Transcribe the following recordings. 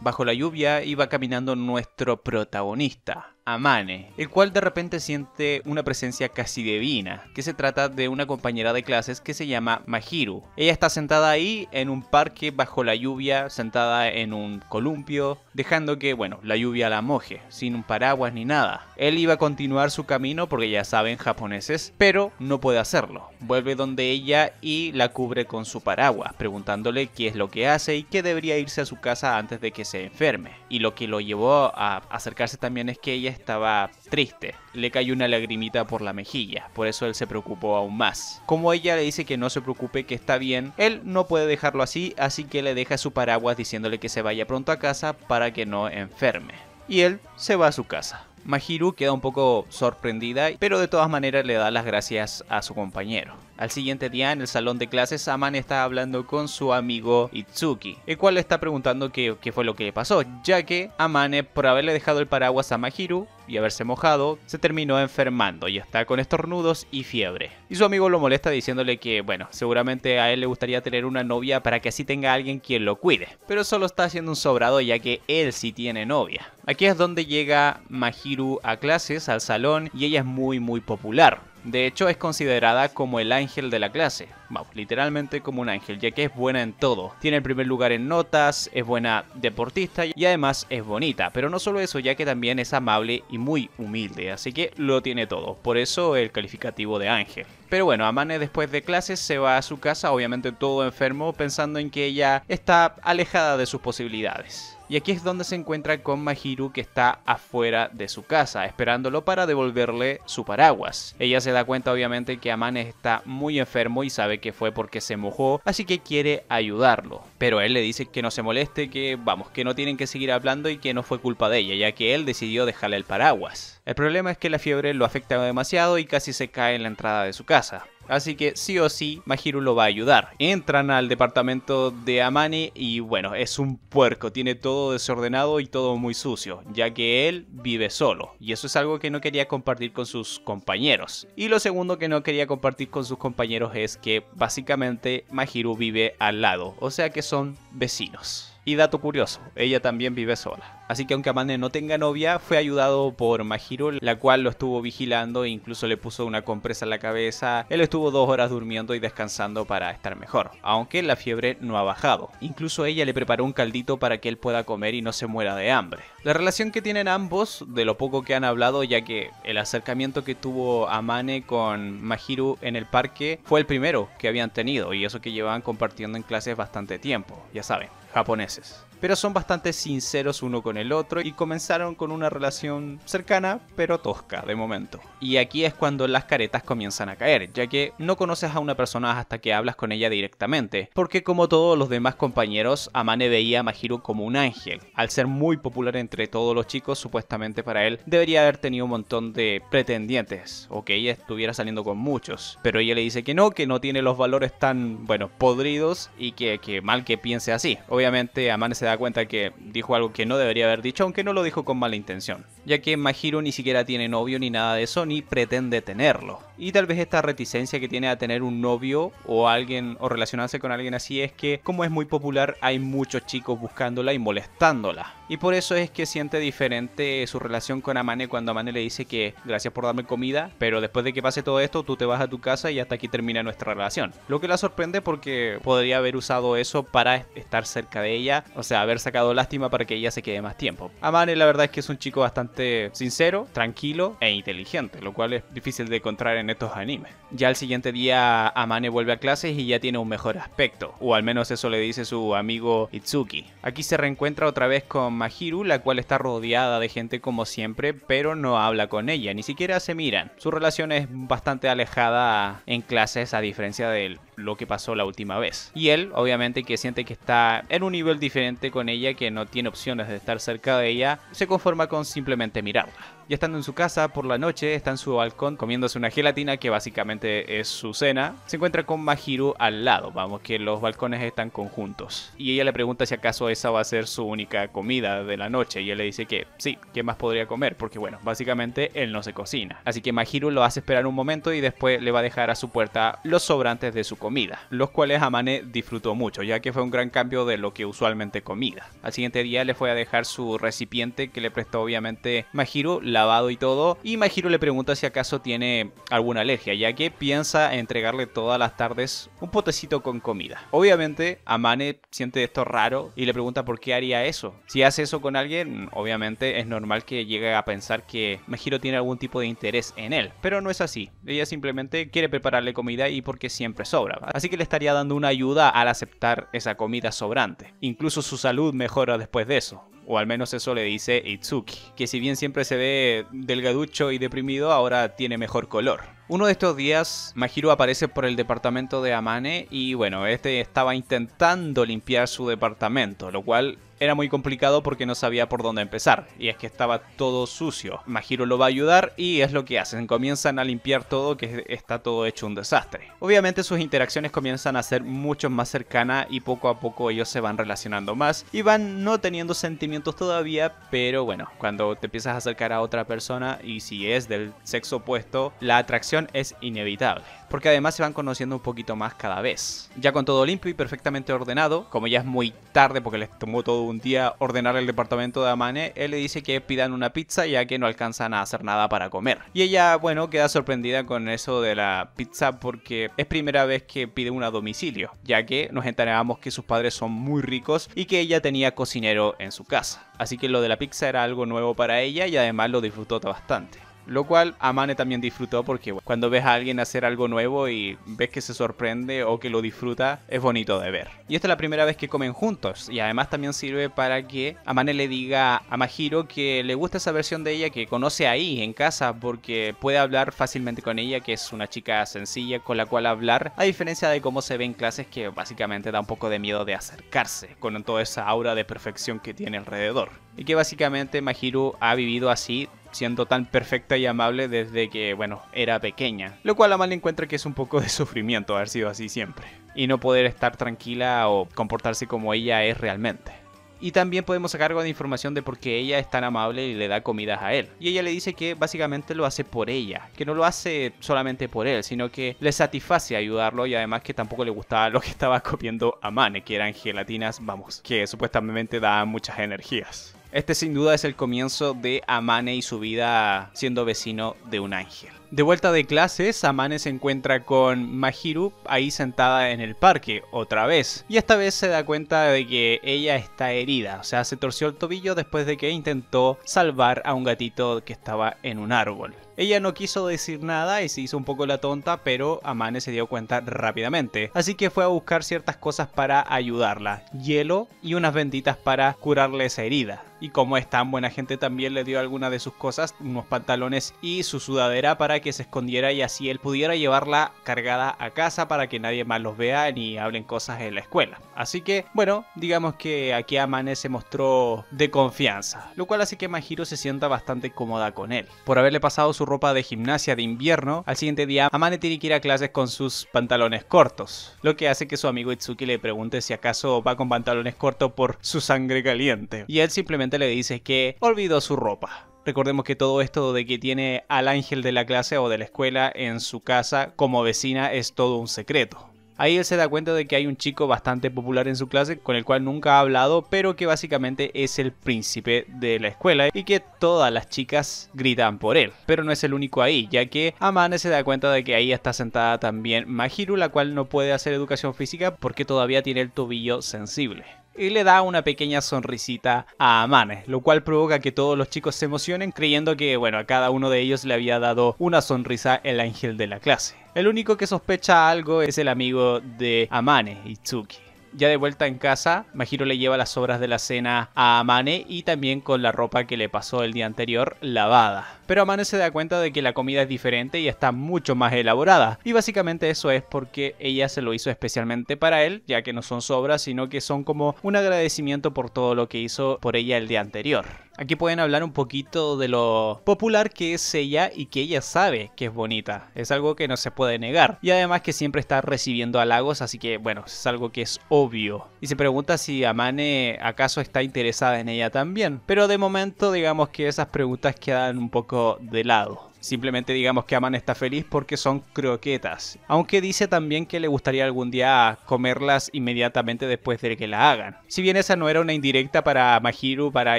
Bajo la lluvia iba caminando nuestro protagonista, Amane, el cual de repente siente una presencia casi divina, que se trata de una compañera de clases que se llama Mahiru. Ella está sentada ahí en un parque bajo la lluvia, sentada en un columpio, dejando que, bueno, la lluvia la moje, sin un paraguas ni nada. Él iba a continuar su camino porque ya saben japoneses, pero no puede hacerlo. Vuelve donde ella y la cubre con su paraguas, preguntándole qué es lo que hace y que debería irse a su casa antes de que se enferme. Y lo que lo llevó a acercarse también es que ella estaba triste, le cayó una lagrimita por la mejilla, por eso él se preocupó aún más. Como ella le dice que no se preocupe, que está bien, él no puede dejarlo así, así que le deja su paraguas diciéndole que se vaya pronto a casa para que no enferme. Y él se va a su casa. Mahiru queda un poco sorprendida, pero de todas maneras le da las gracias a su compañero. Al siguiente día en el salón de clases, Amane está hablando con su amigo Itsuki, el cual le está preguntando qué, qué fue lo que le pasó, ya que Amane, eh, por haberle dejado el paraguas a Mahiru, y haberse mojado, se terminó enfermando y está con estornudos y fiebre. Y su amigo lo molesta diciéndole que, bueno, seguramente a él le gustaría tener una novia para que así tenga alguien quien lo cuide, pero solo está haciendo un sobrado ya que él sí tiene novia. Aquí es donde llega Mahiru a clases, al salón, y ella es muy muy popular. De hecho, es considerada como el ángel de la clase. literalmente como un ángel, ya que es buena en todo. Tiene el primer lugar en notas, es buena deportista y además es bonita. Pero no solo eso, ya que también es amable y muy humilde, así que lo tiene todo. Por eso el calificativo de ángel. Pero bueno, Amane después de clases se va a su casa, obviamente todo enfermo, pensando en que ella está alejada de sus posibilidades. Y aquí es donde se encuentra con Mahiru que está afuera de su casa, esperándolo para devolverle su paraguas. Ella se da cuenta obviamente que Amane está muy enfermo y sabe que fue porque se mojó, así que quiere ayudarlo. Pero él le dice que no se moleste, que vamos, que no tienen que seguir hablando y que no fue culpa de ella, ya que él decidió dejarle el paraguas. El problema es que la fiebre lo afecta demasiado y casi se cae en la entrada de su casa. Así que sí o sí, Mahiru lo va a ayudar. Entran al departamento de Amani y bueno, es un puerco, tiene todo desordenado y todo muy sucio, ya que él vive solo. Y eso es algo que no quería compartir con sus compañeros. Y lo segundo que no quería compartir con sus compañeros es que básicamente Mahiru vive al lado, o sea que son vecinos. Y dato curioso, ella también vive sola. Así que aunque Amane no tenga novia, fue ayudado por Mahiro, la cual lo estuvo vigilando e incluso le puso una compresa en la cabeza. Él estuvo dos horas durmiendo y descansando para estar mejor, aunque la fiebre no ha bajado. Incluso ella le preparó un caldito para que él pueda comer y no se muera de hambre. La relación que tienen ambos, de lo poco que han hablado, ya que el acercamiento que tuvo Amane con Mahiru en el parque fue el primero que habían tenido, y eso que llevaban compartiendo en clases bastante tiempo, ya saben, japoneses pero son bastante sinceros uno con el otro y comenzaron con una relación cercana pero tosca de momento. Y aquí es cuando las caretas comienzan a caer, ya que no conoces a una persona hasta que hablas con ella directamente, porque como todos los demás compañeros, Amane veía a Mahiru como un ángel. Al ser muy popular entre todos los chicos, supuestamente para él, debería haber tenido un montón de pretendientes, o que ella estuviera saliendo con muchos, pero ella le dice que no, que no tiene los valores tan, bueno, podridos y que, que mal que piense así. Obviamente Amane se da cuenta que dijo algo que no debería haber dicho, aunque no lo dijo con mala intención ya que Mahiro ni siquiera tiene novio ni nada de eso, ni pretende tenerlo. Y tal vez esta reticencia que tiene a tener un novio o alguien o relacionarse con alguien así es que como es muy popular hay muchos chicos buscándola y molestándola. Y por eso es que siente diferente su relación con Amane cuando Amane le dice que gracias por darme comida, pero después de que pase todo esto tú te vas a tu casa y hasta aquí termina nuestra relación. Lo que la sorprende porque podría haber usado eso para estar cerca de ella, o sea, haber sacado lástima para que ella se quede más tiempo. Amane la verdad es que es un chico bastante sincero, tranquilo e inteligente, lo cual es difícil de encontrar en estos animes. Ya el siguiente día Amane vuelve a clases y ya tiene un mejor aspecto, o al menos eso le dice su amigo Itsuki. Aquí se reencuentra otra vez con Mahiru, la cual está rodeada de gente como siempre, pero no habla con ella, ni siquiera se miran. Su relación es bastante alejada en clases a diferencia de lo que pasó la última vez. Y él, obviamente, que siente que está en un nivel diferente con ella, que no tiene opciones de estar cerca de ella, se conforma con simplemente te mirarla ya estando en su casa por la noche, está en su balcón comiéndose una gelatina que básicamente es su cena, se encuentra con Mahiru al lado, vamos que los balcones están conjuntos. Y ella le pregunta si acaso esa va a ser su única comida de la noche y él le dice que sí, ¿qué más podría comer? Porque bueno, básicamente él no se cocina. Así que Mahiru lo hace esperar un momento y después le va a dejar a su puerta los sobrantes de su comida, los cuales Amane disfrutó mucho, ya que fue un gran cambio de lo que usualmente comida. Al siguiente día le fue a dejar su recipiente que le prestó obviamente Mahiru, lavado y todo. Y Mahiro le pregunta si acaso tiene alguna alergia, ya que piensa entregarle todas las tardes un potecito con comida. Obviamente, Amane siente esto raro y le pregunta por qué haría eso. Si hace eso con alguien, obviamente es normal que llegue a pensar que Majiro tiene algún tipo de interés en él, pero no es así. Ella simplemente quiere prepararle comida y porque siempre sobra. Así que le estaría dando una ayuda al aceptar esa comida sobrante. Incluso su salud mejora después de eso o al menos eso le dice Itsuki, que si bien siempre se ve delgaducho y deprimido, ahora tiene mejor color. Uno de estos días, Majiro aparece por el departamento de Amane y bueno, este estaba intentando limpiar su departamento, lo cual era muy complicado porque no sabía por dónde empezar, y es que estaba todo sucio. Majiro lo va a ayudar y es lo que hacen, comienzan a limpiar todo que está todo hecho un desastre. Obviamente sus interacciones comienzan a ser mucho más cercanas y poco a poco ellos se van relacionando más y van no teniendo sentimientos todavía, pero bueno, cuando te empiezas a acercar a otra persona y si es del sexo opuesto, la atracción es inevitable, porque además se van conociendo un poquito más cada vez. Ya con todo limpio y perfectamente ordenado, como ya es muy tarde porque les tomó todo un día ordenar el departamento de Amane, él le dice que pidan una pizza ya que no alcanzan a hacer nada para comer. Y ella, bueno, queda sorprendida con eso de la pizza porque es primera vez que pide una a domicilio, ya que nos enterábamos que sus padres son muy ricos y que ella tenía cocinero en su casa. Así que lo de la pizza era algo nuevo para ella y además lo disfrutó bastante. Lo cual Amane también disfrutó porque cuando ves a alguien hacer algo nuevo y ves que se sorprende o que lo disfruta, es bonito de ver. Y esta es la primera vez que comen juntos y además también sirve para que Amane le diga a Mahiro que le gusta esa versión de ella que conoce ahí en casa porque puede hablar fácilmente con ella, que es una chica sencilla con la cual hablar, a diferencia de cómo se ve en clases que básicamente da un poco de miedo de acercarse con toda esa aura de perfección que tiene alrededor. Y que básicamente Mahiro ha vivido así siendo tan perfecta y amable desde que, bueno, era pequeña. Lo cual le encuentra que es un poco de sufrimiento haber sido así siempre. Y no poder estar tranquila o comportarse como ella es realmente. Y también podemos sacar algo de información de por qué ella es tan amable y le da comidas a él. Y ella le dice que básicamente lo hace por ella, que no lo hace solamente por él, sino que le satisface ayudarlo y además que tampoco le gustaba lo que estaba comiendo a Mane, que eran gelatinas, vamos, que supuestamente daban muchas energías. Este sin duda es el comienzo de Amane y su vida siendo vecino de un ángel. De vuelta de clases, Amane se encuentra con Mahiru ahí sentada en el parque, otra vez. Y esta vez se da cuenta de que ella está herida, o sea, se torció el tobillo después de que intentó salvar a un gatito que estaba en un árbol. Ella no quiso decir nada y se hizo un poco la tonta, pero Amane se dio cuenta rápidamente. Así que fue a buscar ciertas cosas para ayudarla. Hielo y unas benditas para curarle esa herida. Y como es tan buena gente, también le dio algunas de sus cosas, unos pantalones y su sudadera para que se escondiera y así él pudiera llevarla cargada a casa para que nadie más los vea ni hablen cosas en la escuela. Así que, bueno, digamos que aquí Amane se mostró de confianza, lo cual hace que Mahiro se sienta bastante cómoda con él. Por haberle pasado su ropa de gimnasia de invierno, al siguiente día Amane tiene que ir a clases con sus pantalones cortos, lo que hace que su amigo Itsuki le pregunte si acaso va con pantalones cortos por su sangre caliente, y él simplemente le dice que olvidó su ropa. Recordemos que todo esto de que tiene al ángel de la clase o de la escuela en su casa como vecina es todo un secreto. Ahí él se da cuenta de que hay un chico bastante popular en su clase con el cual nunca ha hablado, pero que básicamente es el príncipe de la escuela y que todas las chicas gritan por él. Pero no es el único ahí, ya que Amane se da cuenta de que ahí está sentada también Mahiru, la cual no puede hacer educación física porque todavía tiene el tobillo sensible y le da una pequeña sonrisita a Amane, lo cual provoca que todos los chicos se emocionen creyendo que, bueno, a cada uno de ellos le había dado una sonrisa el ángel de la clase. El único que sospecha algo es el amigo de Amane, Itsuki. Ya de vuelta en casa, Majiro le lleva las sobras de la cena a Amane y también con la ropa que le pasó el día anterior lavada pero Amane se da cuenta de que la comida es diferente y está mucho más elaborada. Y básicamente eso es porque ella se lo hizo especialmente para él, ya que no son sobras, sino que son como un agradecimiento por todo lo que hizo por ella el día anterior. Aquí pueden hablar un poquito de lo popular que es ella y que ella sabe que es bonita. Es algo que no se puede negar. Y además que siempre está recibiendo halagos, así que bueno, es algo que es obvio. Y se pregunta si Amane acaso está interesada en ella también. Pero de momento digamos que esas preguntas quedan un poco de lado. Simplemente digamos que Aman está feliz porque son croquetas. Aunque dice también que le gustaría algún día comerlas inmediatamente después de que la hagan. Si bien esa no era una indirecta para Mahiru para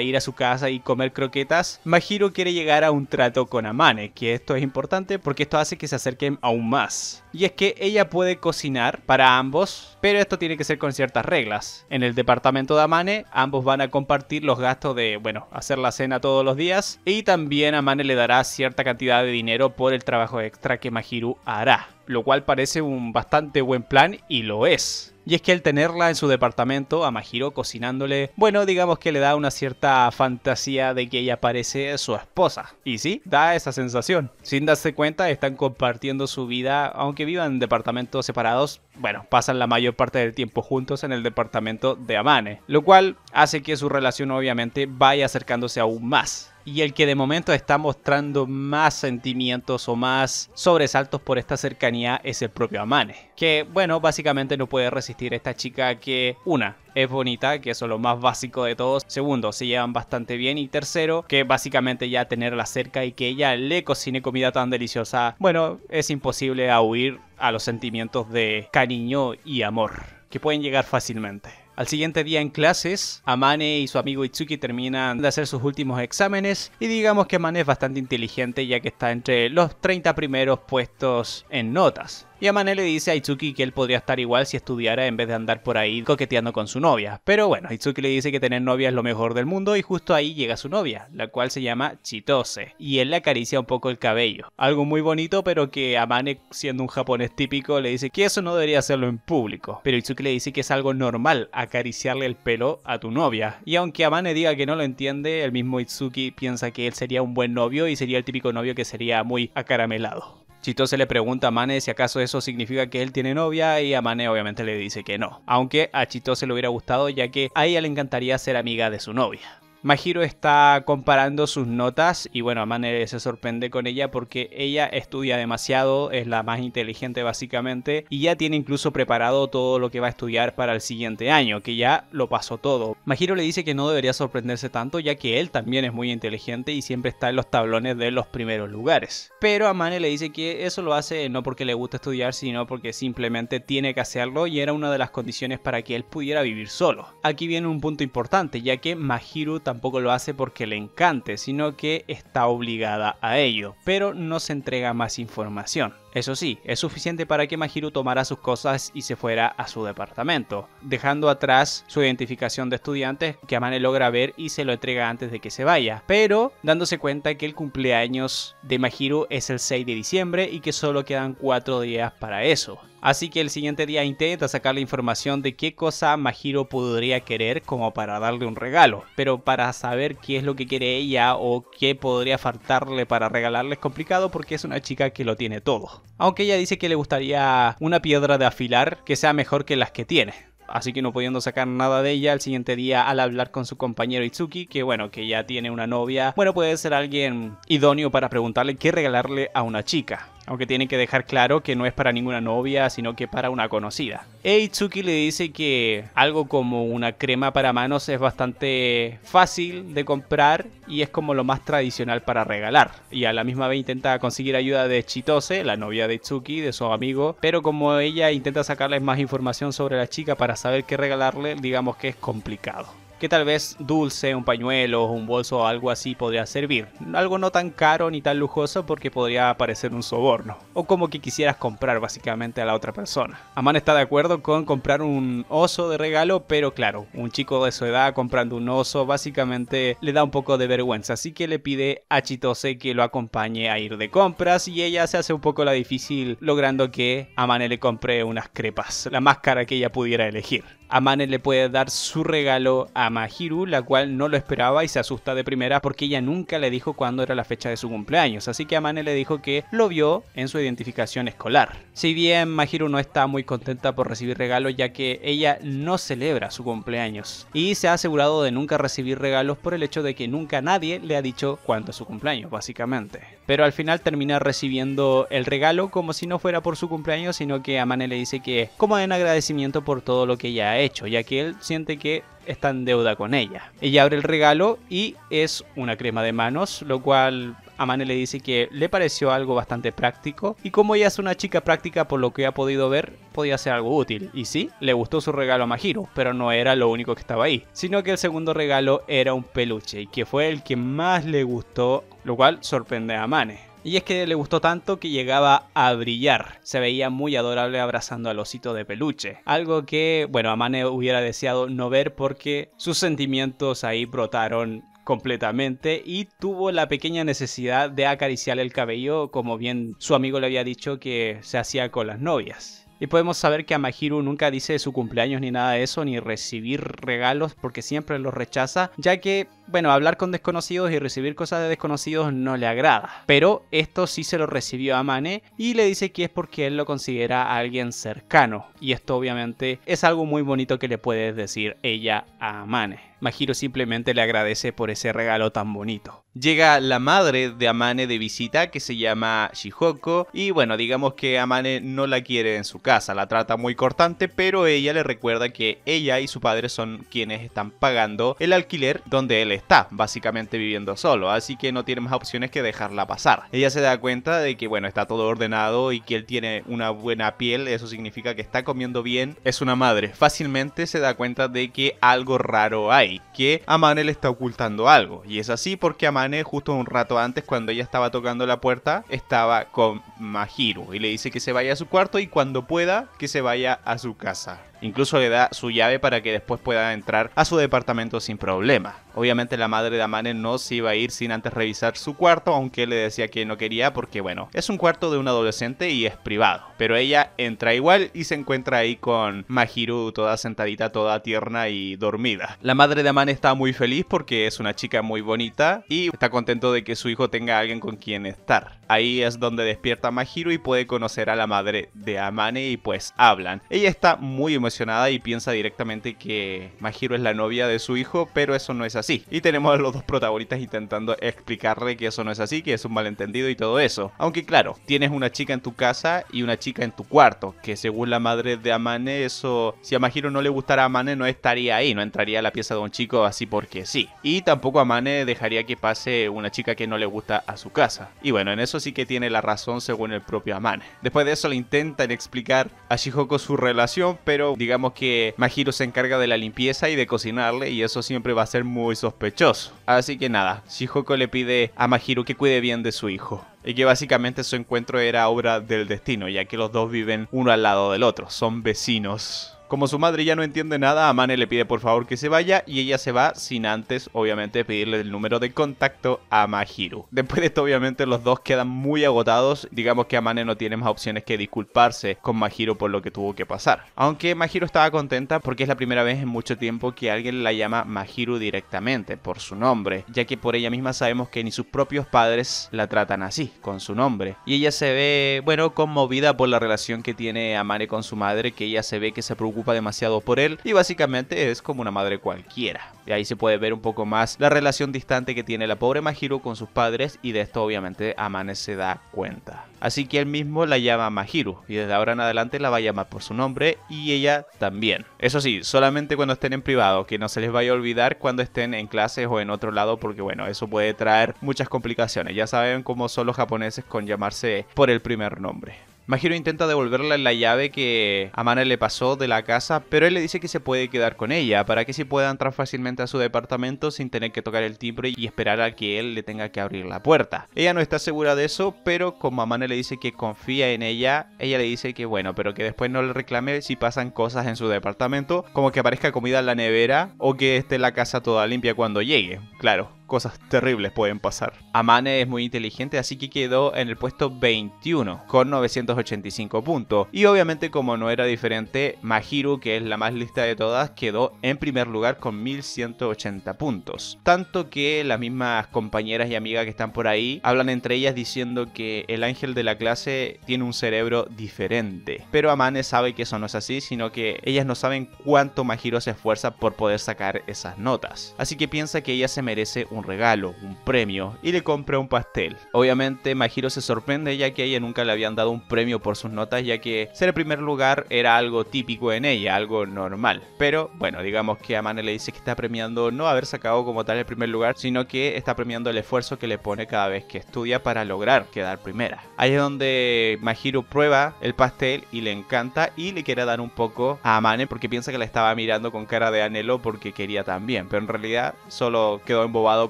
ir a su casa y comer croquetas, Mahiru quiere llegar a un trato con Amane, que esto es importante porque esto hace que se acerquen aún más y es que ella puede cocinar para ambos, pero esto tiene que ser con ciertas reglas. En el departamento de Amane, ambos van a compartir los gastos de, bueno, hacer la cena todos los días, y también Amane le dará cierta cantidad de dinero por el trabajo extra que Mahiru hará, lo cual parece un bastante buen plan y lo es y es que el tenerla en su departamento, a Mahiro cocinándole, bueno, digamos que le da una cierta fantasía de que ella parece su esposa. Y sí, da esa sensación. Sin darse cuenta, están compartiendo su vida, aunque vivan en departamentos separados, bueno, pasan la mayor parte del tiempo juntos en el departamento de Amane, lo cual hace que su relación obviamente vaya acercándose aún más y el que de momento está mostrando más sentimientos o más sobresaltos por esta cercanía es el propio Amane. Que bueno, básicamente no puede resistir a esta chica que, una, es bonita, que eso es lo más básico de todos. Segundo, se llevan bastante bien. Y tercero, que básicamente ya tenerla cerca y que ella le cocine comida tan deliciosa, bueno, es imposible a huir a los sentimientos de cariño y amor, que pueden llegar fácilmente. Al siguiente día en clases, Amane y su amigo Itsuki terminan de hacer sus últimos exámenes y digamos que Amane es bastante inteligente ya que está entre los 30 primeros puestos en notas. Y Amane le dice a Itsuki que él podría estar igual si estudiara en vez de andar por ahí coqueteando con su novia. Pero bueno, Itsuki le dice que tener novia es lo mejor del mundo y justo ahí llega su novia, la cual se llama Chitose, y él le acaricia un poco el cabello. Algo muy bonito, pero que Amane, siendo un japonés típico, le dice que eso no debería hacerlo en público. Pero Itsuki le dice que es algo normal acariciarle el pelo a tu novia. Y aunque Amane diga que no lo entiende, el mismo Itsuki piensa que él sería un buen novio y sería el típico novio que sería muy acaramelado. Chito se le pregunta a Mane si acaso eso significa que él tiene novia y a Mane obviamente le dice que no, aunque a Chito se le hubiera gustado ya que a ella le encantaría ser amiga de su novia. Mahiro está comparando sus notas y bueno, Amane se sorprende con ella porque ella estudia demasiado, es la más inteligente básicamente y ya tiene incluso preparado todo lo que va a estudiar para el siguiente año, que ya lo pasó todo. Mahiro le dice que no debería sorprenderse tanto ya que él también es muy inteligente y siempre está en los tablones de los primeros lugares. Pero Amane le dice que eso lo hace no porque le gusta estudiar, sino porque simplemente tiene que hacerlo y era una de las condiciones para que él pudiera vivir solo. Aquí viene un punto importante, ya que Mahiro también tampoco lo hace porque le encante, sino que está obligada a ello, pero no se entrega más información. Eso sí, es suficiente para que Mahiru tomara sus cosas y se fuera a su departamento, dejando atrás su identificación de estudiante que Amane logra ver y se lo entrega antes de que se vaya, pero dándose cuenta que el cumpleaños de Mahiru es el 6 de diciembre y que solo quedan 4 días para eso. Así que el siguiente día intenta sacar la información de qué cosa Mahiru podría querer como para darle un regalo, pero para saber qué es lo que quiere ella o qué podría faltarle para regalarle es complicado porque es una chica que lo tiene todo. Aunque ella dice que le gustaría una piedra de afilar que sea mejor que las que tiene. Así que no pudiendo sacar nada de ella, al siguiente día al hablar con su compañero Itsuki, que bueno, que ya tiene una novia, bueno, puede ser alguien idóneo para preguntarle qué regalarle a una chica aunque tiene que dejar claro que no es para ninguna novia, sino que para una conocida. Eitsuki le dice que algo como una crema para manos es bastante fácil de comprar y es como lo más tradicional para regalar. Y a la misma vez intenta conseguir ayuda de Chitose, la novia de Itsuki, de su amigo, pero como ella intenta sacarles más información sobre la chica para saber qué regalarle, digamos que es complicado que tal vez dulce, un pañuelo, un bolso o algo así podría servir. Algo no tan caro ni tan lujoso porque podría parecer un soborno. O como que quisieras comprar básicamente a la otra persona. Amane está de acuerdo con comprar un oso de regalo, pero claro, un chico de su edad comprando un oso básicamente le da un poco de vergüenza, así que le pide a Chitose que lo acompañe a ir de compras y ella se hace un poco la difícil logrando que Amane le compre unas crepas, la más cara que ella pudiera elegir. Amane le puede dar su regalo a Mahiru, la cual no lo esperaba y se asusta de primera porque ella nunca le dijo cuándo era la fecha de su cumpleaños, así que Amane le dijo que lo vio en su identificación escolar. Si bien Mahiru no está muy contenta por recibir regalos ya que ella no celebra su cumpleaños y se ha asegurado de nunca recibir regalos por el hecho de que nunca nadie le ha dicho cuándo es su cumpleaños, básicamente. Pero al final termina recibiendo el regalo como si no fuera por su cumpleaños, sino que Amane le dice que como en agradecimiento por todo lo que ella ha hecho, ya que él siente que está en deuda con ella. Ella abre el regalo y es una crema de manos, lo cual Amane le dice que le pareció algo bastante práctico y como ella es una chica práctica por lo que ha podido ver, podía ser algo útil. Y sí, le gustó su regalo a Majiro, pero no era lo único que estaba ahí, sino que el segundo regalo era un peluche y que fue el que más le gustó, lo cual sorprende a Amane. Y es que le gustó tanto que llegaba a brillar. Se veía muy adorable abrazando al osito de peluche. Algo que, bueno, Amane hubiera deseado no ver porque sus sentimientos ahí brotaron completamente y tuvo la pequeña necesidad de acariciar el cabello como bien su amigo le había dicho que se hacía con las novias. Y podemos saber que Amahiru nunca dice de su cumpleaños ni nada de eso, ni recibir regalos porque siempre los rechaza, ya que, bueno, hablar con desconocidos y recibir cosas de desconocidos no le agrada. Pero esto sí se lo recibió a Mane y le dice que es porque él lo considera a alguien cercano. Y esto obviamente es algo muy bonito que le puedes decir ella a Mane. Mahiro simplemente le agradece por ese regalo tan bonito. Llega la madre de Amane de visita que se llama Shihoko y bueno, digamos que Amane no la quiere en su casa, la trata muy cortante, pero ella le recuerda que ella y su padre son quienes están pagando el alquiler donde él está, básicamente viviendo solo, así que no tiene más opciones que dejarla pasar. Ella se da cuenta de que bueno, está todo ordenado y que él tiene una buena piel, eso significa que está comiendo bien, es una madre, fácilmente se da cuenta de que algo raro hay que Amane le está ocultando algo. Y es así porque Amane justo un rato antes, cuando ella estaba tocando la puerta, estaba con Mahiru y le dice que se vaya a su cuarto y cuando pueda, que se vaya a su casa. Incluso le da su llave para que después pueda entrar a su departamento sin problema. Obviamente la madre de Amane no se iba a ir sin antes revisar su cuarto, aunque le decía que no quería porque bueno, es un cuarto de un adolescente y es privado. Pero ella entra igual y se encuentra ahí con Mahiru toda sentadita, toda tierna y dormida. La madre de Amane está muy feliz porque es una chica muy bonita y está contento de que su hijo tenga alguien con quien estar. Ahí es donde despierta Mahiru y puede conocer a la madre de Amane y pues hablan. Ella está muy emocionada y piensa directamente que Mahiro es la novia de su hijo, pero eso no es así. Y tenemos a los dos protagonistas intentando explicarle que eso no es así, que es un malentendido y todo eso. Aunque claro, tienes una chica en tu casa y una chica en tu cuarto, que según la madre de Amane, eso, si a Mahiro no le gustara Amane, no estaría ahí, no entraría a la pieza de un chico así porque sí. Y tampoco Amane dejaría que pase una chica que no le gusta a su casa. Y bueno, en eso sí que tiene la razón según el propio Amane. Después de eso le intentan explicar a Shihoko su relación, pero digamos que Majiro se encarga de la limpieza y de cocinarle y eso siempre va a ser muy sospechoso. Así que nada, Shihoko le pide a Majiro que cuide bien de su hijo y que básicamente su encuentro era obra del destino, ya que los dos viven uno al lado del otro, son vecinos. Como su madre ya no entiende nada, Amane le pide por favor que se vaya y ella se va sin antes, obviamente, pedirle el número de contacto a Mahiru. Después de esto, obviamente, los dos quedan muy agotados. Digamos que Amane no tiene más opciones que disculparse con Mahiru por lo que tuvo que pasar. Aunque Mahiru estaba contenta porque es la primera vez en mucho tiempo que alguien la llama Mahiru directamente, por su nombre, ya que por ella misma sabemos que ni sus propios padres la tratan así, con su nombre. Y ella se ve, bueno, conmovida por la relación que tiene Amane con su madre, que ella se ve que se preocupa demasiado por él y básicamente es como una madre cualquiera. De ahí se puede ver un poco más la relación distante que tiene la pobre Mahiru con sus padres y de esto obviamente Amane se da cuenta. Así que él mismo la llama Mahiru y desde ahora en adelante la va a llamar por su nombre y ella también. Eso sí, solamente cuando estén en privado, que no se les vaya a olvidar cuando estén en clases o en otro lado porque bueno, eso puede traer muchas complicaciones. Ya saben cómo son los japoneses con llamarse por el primer nombre. Majiro intenta devolverle la llave que Amane le pasó de la casa, pero él le dice que se puede quedar con ella para que se pueda entrar fácilmente a su departamento sin tener que tocar el timbre y esperar a que él le tenga que abrir la puerta. Ella no está segura de eso, pero como Amane le dice que confía en ella, ella le dice que bueno, pero que después no le reclame si pasan cosas en su departamento, como que aparezca comida en la nevera o que esté la casa toda limpia cuando llegue, claro cosas terribles pueden pasar. Amane es muy inteligente, así que quedó en el puesto 21 con 985 puntos. Y obviamente como no era diferente, Mahiru, que es la más lista de todas, quedó en primer lugar con 1180 puntos. Tanto que las mismas compañeras y amigas que están por ahí hablan entre ellas diciendo que el ángel de la clase tiene un cerebro diferente. Pero Amane sabe que eso no es así, sino que ellas no saben cuánto Mahiro se esfuerza por poder sacar esas notas. Así que piensa que ella se merece un un regalo, un premio, y le compra un pastel. Obviamente Majiro se sorprende ya que a ella nunca le habían dado un premio por sus notas, ya que ser el primer lugar era algo típico en ella, algo normal. Pero bueno, digamos que Amane le dice que está premiando no haber sacado como tal el primer lugar, sino que está premiando el esfuerzo que le pone cada vez que estudia para lograr quedar primera. Ahí es donde Majiro prueba el pastel y le encanta y le quiere dar un poco a Amane porque piensa que la estaba mirando con cara de anhelo porque quería también, pero en realidad solo quedó embobado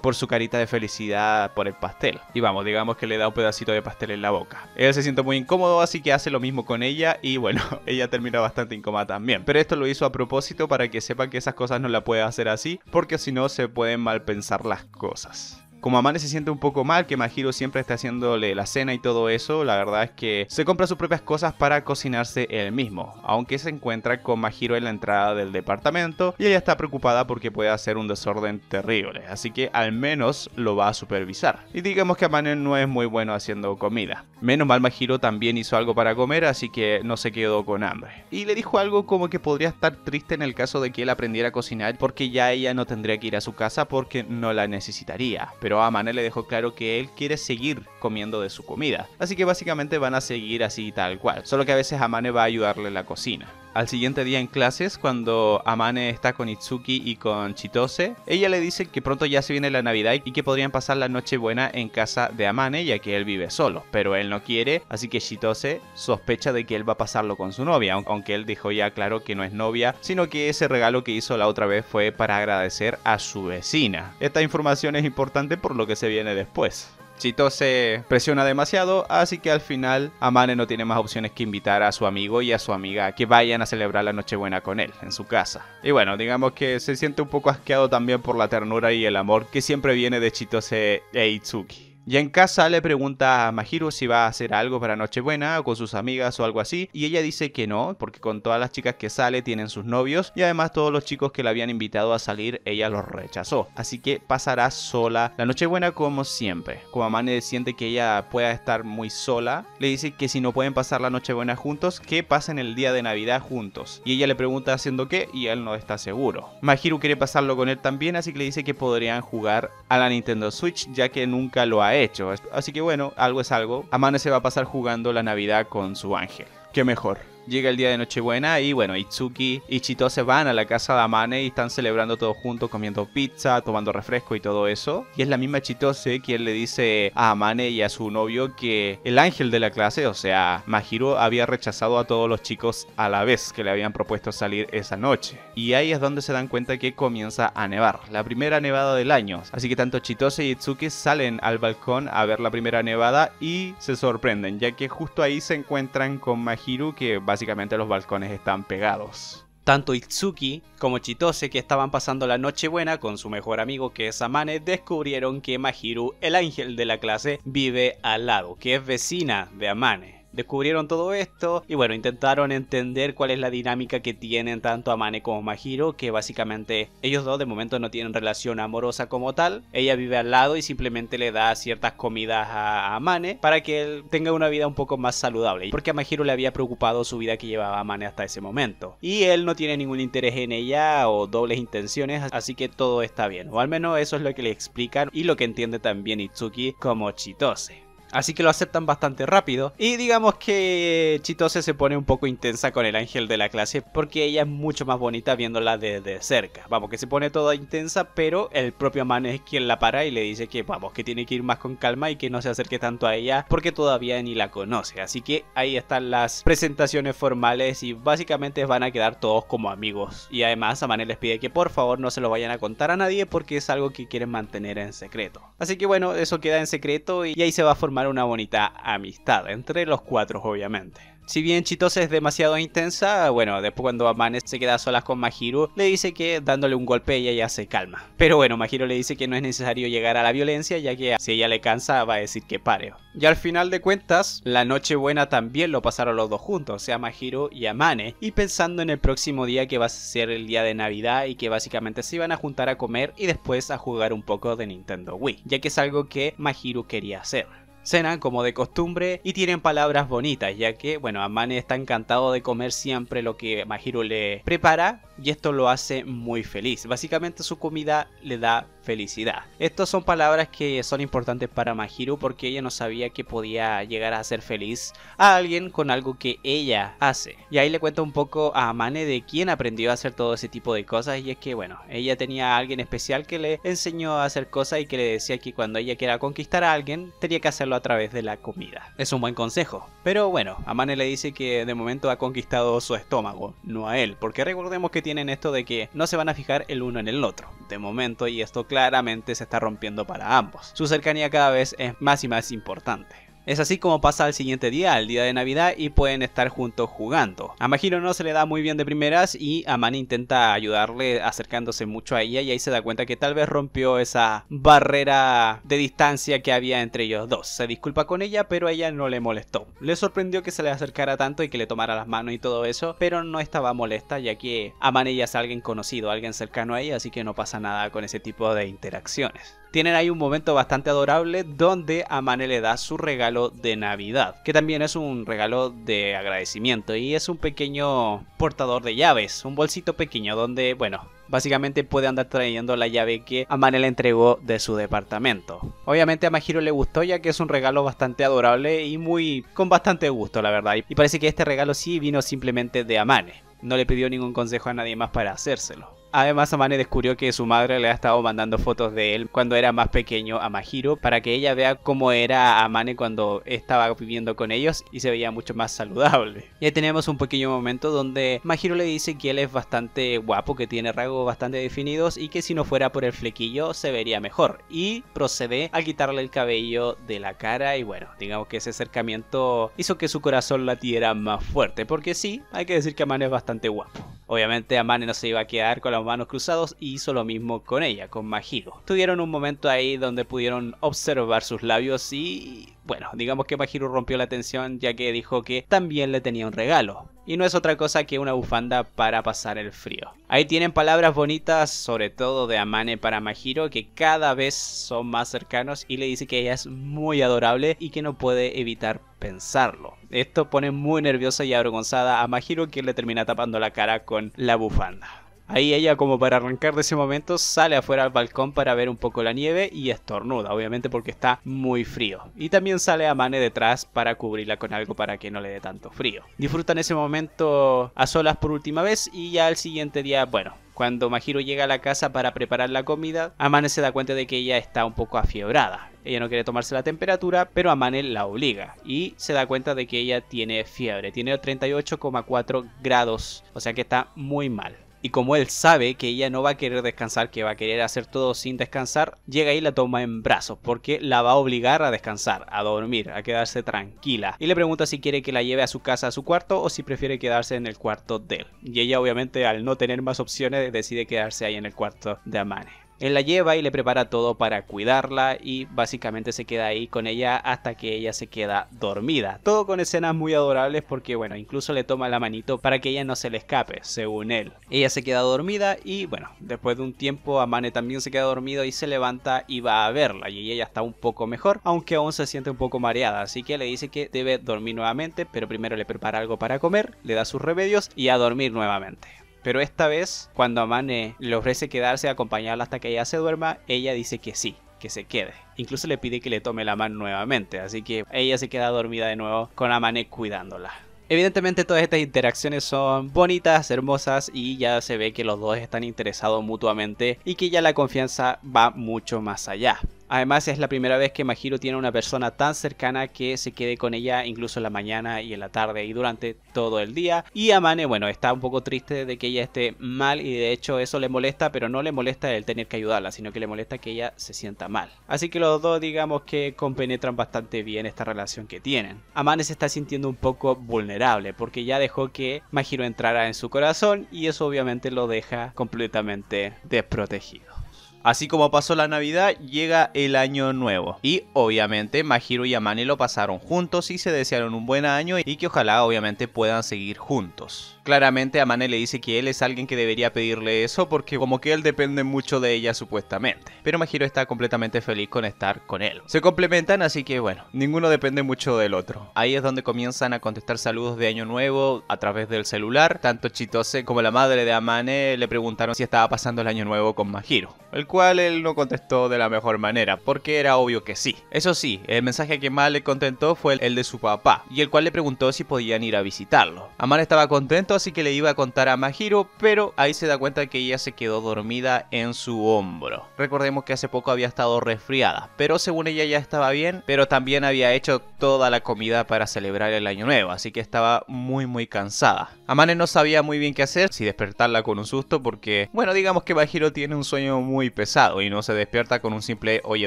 por su carita de felicidad por el pastel. Y vamos, digamos que le da un pedacito de pastel en la boca. Él se siente muy incómodo, así que hace lo mismo con ella y bueno, ella termina bastante incómoda también. Pero esto lo hizo a propósito para que sepan que esas cosas no la puede hacer así, porque si no se pueden mal pensar las cosas como Amane se siente un poco mal, que Mahiro siempre está haciéndole la cena y todo eso, la verdad es que se compra sus propias cosas para cocinarse él mismo, aunque se encuentra con Mahiro en la entrada del departamento y ella está preocupada porque puede hacer un desorden terrible, así que al menos lo va a supervisar. Y digamos que Amane no es muy bueno haciendo comida. Menos mal Mahiro también hizo algo para comer, así que no se quedó con hambre. Y le dijo algo como que podría estar triste en el caso de que él aprendiera a cocinar porque ya ella no tendría que ir a su casa porque no la necesitaría pero Amane le dejó claro que él quiere seguir comiendo de su comida. Así que básicamente van a seguir así tal cual, solo que a veces Amane va a ayudarle en la cocina al siguiente día en clases, cuando Amane está con Itsuki y con Chitose, ella le dice que pronto ya se viene la Navidad y que podrían pasar la noche buena en casa de Amane, ya que él vive solo, pero él no quiere, así que Chitose sospecha de que él va a pasarlo con su novia, aunque él dijo ya claro que no es novia, sino que ese regalo que hizo la otra vez fue para agradecer a su vecina. Esta información es importante por lo que se viene después. Chito se presiona demasiado, así que al final Amane no tiene más opciones que invitar a su amigo y a su amiga que vayan a celebrar la Nochebuena con él, en su casa. Y bueno, digamos que se siente un poco asqueado también por la ternura y el amor que siempre viene de Chitose e Itsuki. Y en casa le pregunta a Mahiru si va a hacer algo para Nochebuena o con sus amigas o algo así. Y ella dice que no, porque con todas las chicas que sale tienen sus novios. Y además todos los chicos que la habían invitado a salir, ella los rechazó. Así que pasará sola la Nochebuena como siempre. Como Amane siente que ella pueda estar muy sola, le dice que si no pueden pasar la Nochebuena juntos, que pasen el día de Navidad juntos. Y ella le pregunta haciendo qué y él no está seguro. Mahiru quiere pasarlo con él también, así que le dice que podrían jugar a la Nintendo Switch ya que nunca lo ha hecho hecho. Así que bueno, algo es algo. Amane se va a pasar jugando la Navidad con su ángel. Qué mejor. Llega el día de Nochebuena y bueno, Itsuki y Chitose van a la casa de Amane y están celebrando todos juntos, comiendo pizza, tomando refresco y todo eso. Y es la misma Chitose quien le dice a Amane y a su novio que el ángel de la clase, o sea, Majiru, había rechazado a todos los chicos a la vez que le habían propuesto salir esa noche. Y ahí es donde se dan cuenta que comienza a nevar, la primera nevada del año. Así que tanto Chitose y Itsuki salen al balcón a ver la primera nevada y se sorprenden, ya que justo ahí se encuentran con Majiru que va básicamente los balcones están pegados. Tanto Itsuki como Chitose, que estaban pasando la Nochebuena con su mejor amigo que es Amane, descubrieron que Mahiru, el ángel de la clase, vive al lado, que es vecina de Amane descubrieron todo esto y bueno, intentaron entender cuál es la dinámica que tienen tanto Amane como Mahiro, que básicamente ellos dos de momento no tienen relación amorosa como tal. Ella vive al lado y simplemente le da ciertas comidas a Amane para que él tenga una vida un poco más saludable, porque a Mahiro le había preocupado su vida que llevaba Amane hasta ese momento. Y él no tiene ningún interés en ella o dobles intenciones, así que todo está bien, o al menos eso es lo que le explican y lo que entiende también Itsuki como Chitose. Así que lo aceptan bastante rápido. Y digamos que Chitose se pone un poco intensa con el ángel de la clase porque ella es mucho más bonita viéndola desde de cerca. Vamos, que se pone toda intensa, pero el propio Amane es quien la para y le dice que vamos, que tiene que ir más con calma y que no se acerque tanto a ella porque todavía ni la conoce. Así que ahí están las presentaciones formales y básicamente van a quedar todos como amigos. Y además Amane les pide que por favor no se lo vayan a contar a nadie porque es algo que quieren mantener en secreto. Así que bueno, eso queda en secreto y ahí se va a una bonita amistad, entre los cuatro obviamente. Si bien Chitose es demasiado intensa, bueno, después cuando Amane se queda sola con Mahiru le dice que dándole un golpe ella ya se calma. Pero bueno, Mahiru le dice que no es necesario llegar a la violencia, ya que si ella le cansa va a decir que pare. Y al final de cuentas, la noche buena también lo pasaron los dos juntos, o sea Mahiru y Amane, y pensando en el próximo día que va a ser el día de Navidad y que básicamente se iban a juntar a comer y después a jugar un poco de Nintendo Wii, ya que es algo que Mahiru quería hacer. Cenan como de costumbre y tienen palabras bonitas, ya que, bueno, Amane está encantado de comer siempre lo que Mahiru le prepara y esto lo hace muy feliz. Básicamente su comida le da felicidad. Estas son palabras que son importantes para Mahiru porque ella no sabía que podía llegar a hacer feliz a alguien con algo que ella hace. Y ahí le cuenta un poco a Amane de quién aprendió a hacer todo ese tipo de cosas y es que bueno, ella tenía a alguien especial que le enseñó a hacer cosas y que le decía que cuando ella quiera conquistar a alguien tenía que hacerlo a través de la comida. Es un buen consejo, pero bueno, Amane le dice que de momento ha conquistado su estómago, no a él, porque recordemos que tienen esto de que no se van a fijar el uno en el otro, de momento, y esto claramente se está rompiendo para ambos. Su cercanía cada vez es más y más importante. Es así como pasa al siguiente día, al día de Navidad, y pueden estar juntos jugando. A no se le da muy bien de primeras y Aman intenta ayudarle acercándose mucho a ella y ahí se da cuenta que tal vez rompió esa barrera de distancia que había entre ellos dos. Se disculpa con ella, pero a ella no le molestó. Le sorprendió que se le acercara tanto y que le tomara las manos y todo eso, pero no estaba molesta ya que Aman ya es alguien conocido, alguien cercano a ella, así que no pasa nada con ese tipo de interacciones tienen ahí un momento bastante adorable donde Amane le da su regalo de Navidad, que también es un regalo de agradecimiento y es un pequeño portador de llaves, un bolsito pequeño donde, bueno, básicamente puede andar trayendo la llave que Amane le entregó de su departamento. Obviamente a Majiro le gustó ya que es un regalo bastante adorable y muy con bastante gusto la verdad y parece que este regalo sí vino simplemente de Amane. No le pidió ningún consejo a nadie más para hacérselo. Además, Amane descubrió que su madre le ha estado mandando fotos de él cuando era más pequeño a Mahiro para que ella vea cómo era Amane cuando estaba viviendo con ellos y se veía mucho más saludable. Y ahí tenemos un pequeño momento donde Mahiro le dice que él es bastante guapo, que tiene rasgos bastante definidos y que si no fuera por el flequillo se vería mejor. Y procede a quitarle el cabello de la cara y bueno, digamos que ese acercamiento hizo que su corazón latiera más fuerte porque sí, hay que decir que Amane es bastante guapo. Obviamente Amane no se iba a quedar con la manos cruzados y hizo lo mismo con ella, con Majiro Tuvieron un momento ahí donde pudieron observar sus labios y... Bueno, digamos que Majiro rompió la tensión ya que dijo que también le tenía un regalo. Y no es otra cosa que una bufanda para pasar el frío. Ahí tienen palabras bonitas, sobre todo de Amane para Mahiro, que cada vez son más cercanos y le dice que ella es muy adorable y que no puede evitar pensarlo. Esto pone muy nerviosa y avergonzada a Mahiro, que le termina tapando la cara con la bufanda. Ahí ella, como para arrancar de ese momento, sale afuera al balcón para ver un poco la nieve y estornuda, obviamente porque está muy frío. Y también sale Amane detrás para cubrirla con algo para que no le dé tanto frío. Disfrutan ese momento a solas por última vez y ya al siguiente día, bueno, cuando Mahiro llega a la casa para preparar la comida, Amane se da cuenta de que ella está un poco afiebrada. Ella no quiere tomarse la temperatura, pero Amane la obliga y se da cuenta de que ella tiene fiebre, tiene 38,4 grados, o sea que está muy mal. Y como él sabe que ella no va a querer descansar, que va a querer hacer todo sin descansar, llega y la toma en brazos porque la va a obligar a descansar, a dormir, a quedarse tranquila. Y le pregunta si quiere que la lleve a su casa, a su cuarto o si prefiere quedarse en el cuarto de él. Y ella obviamente al no tener más opciones decide quedarse ahí en el cuarto de Amane. Él la lleva y le prepara todo para cuidarla y básicamente se queda ahí con ella hasta que ella se queda dormida. Todo con escenas muy adorables porque bueno, incluso le toma la manito para que ella no se le escape, según él. Ella se queda dormida y bueno, después de un tiempo Amane también se queda dormido y se levanta y va a verla y ella está un poco mejor, aunque aún se siente un poco mareada, así que le dice que debe dormir nuevamente, pero primero le prepara algo para comer, le da sus remedios y a dormir nuevamente. Pero esta vez, cuando Amane le ofrece quedarse a acompañarla hasta que ella se duerma, ella dice que sí, que se quede. Incluso le pide que le tome la mano nuevamente, así que ella se queda dormida de nuevo con Amane cuidándola. Evidentemente todas estas interacciones son bonitas, hermosas y ya se ve que los dos están interesados mutuamente y que ya la confianza va mucho más allá. Además es la primera vez que Majiro tiene una persona tan cercana que se quede con ella incluso en la mañana y en la tarde y durante todo el día. Y Amane, bueno, está un poco triste de que ella esté mal y de hecho eso le molesta, pero no le molesta el tener que ayudarla, sino que le molesta que ella se sienta mal. Así que los dos digamos que compenetran bastante bien esta relación que tienen. Amane se está sintiendo un poco vulnerable porque ya dejó que Majiro entrara en su corazón y eso obviamente lo deja completamente desprotegido. Así como pasó la Navidad, llega el Año Nuevo. Y obviamente Mahiro y Yamane lo pasaron juntos y se desearon un buen año y que ojalá obviamente puedan seguir juntos claramente Amane le dice que él es alguien que debería pedirle eso porque como que él depende mucho de ella supuestamente. Pero Mahiro está completamente feliz con estar con él. Se complementan, así que bueno, ninguno depende mucho del otro. Ahí es donde comienzan a contestar saludos de Año Nuevo a través del celular. Tanto Chitose como la madre de Amane le preguntaron si estaba pasando el Año Nuevo con Majiro, el cual él no contestó de la mejor manera, porque era obvio que sí. Eso sí, el mensaje que más le contentó fue el de su papá, y el cual le preguntó si podían ir a visitarlo. Amane estaba contento, así que le iba a contar a Mahiro, pero ahí se da cuenta que ella se quedó dormida en su hombro. Recordemos que hace poco había estado resfriada, pero según ella ya estaba bien, pero también había hecho toda la comida para celebrar el año nuevo, así que estaba muy muy cansada. Amane no sabía muy bien qué hacer, si despertarla con un susto, porque, bueno, digamos que Mahiro tiene un sueño muy pesado y no se despierta con un simple oye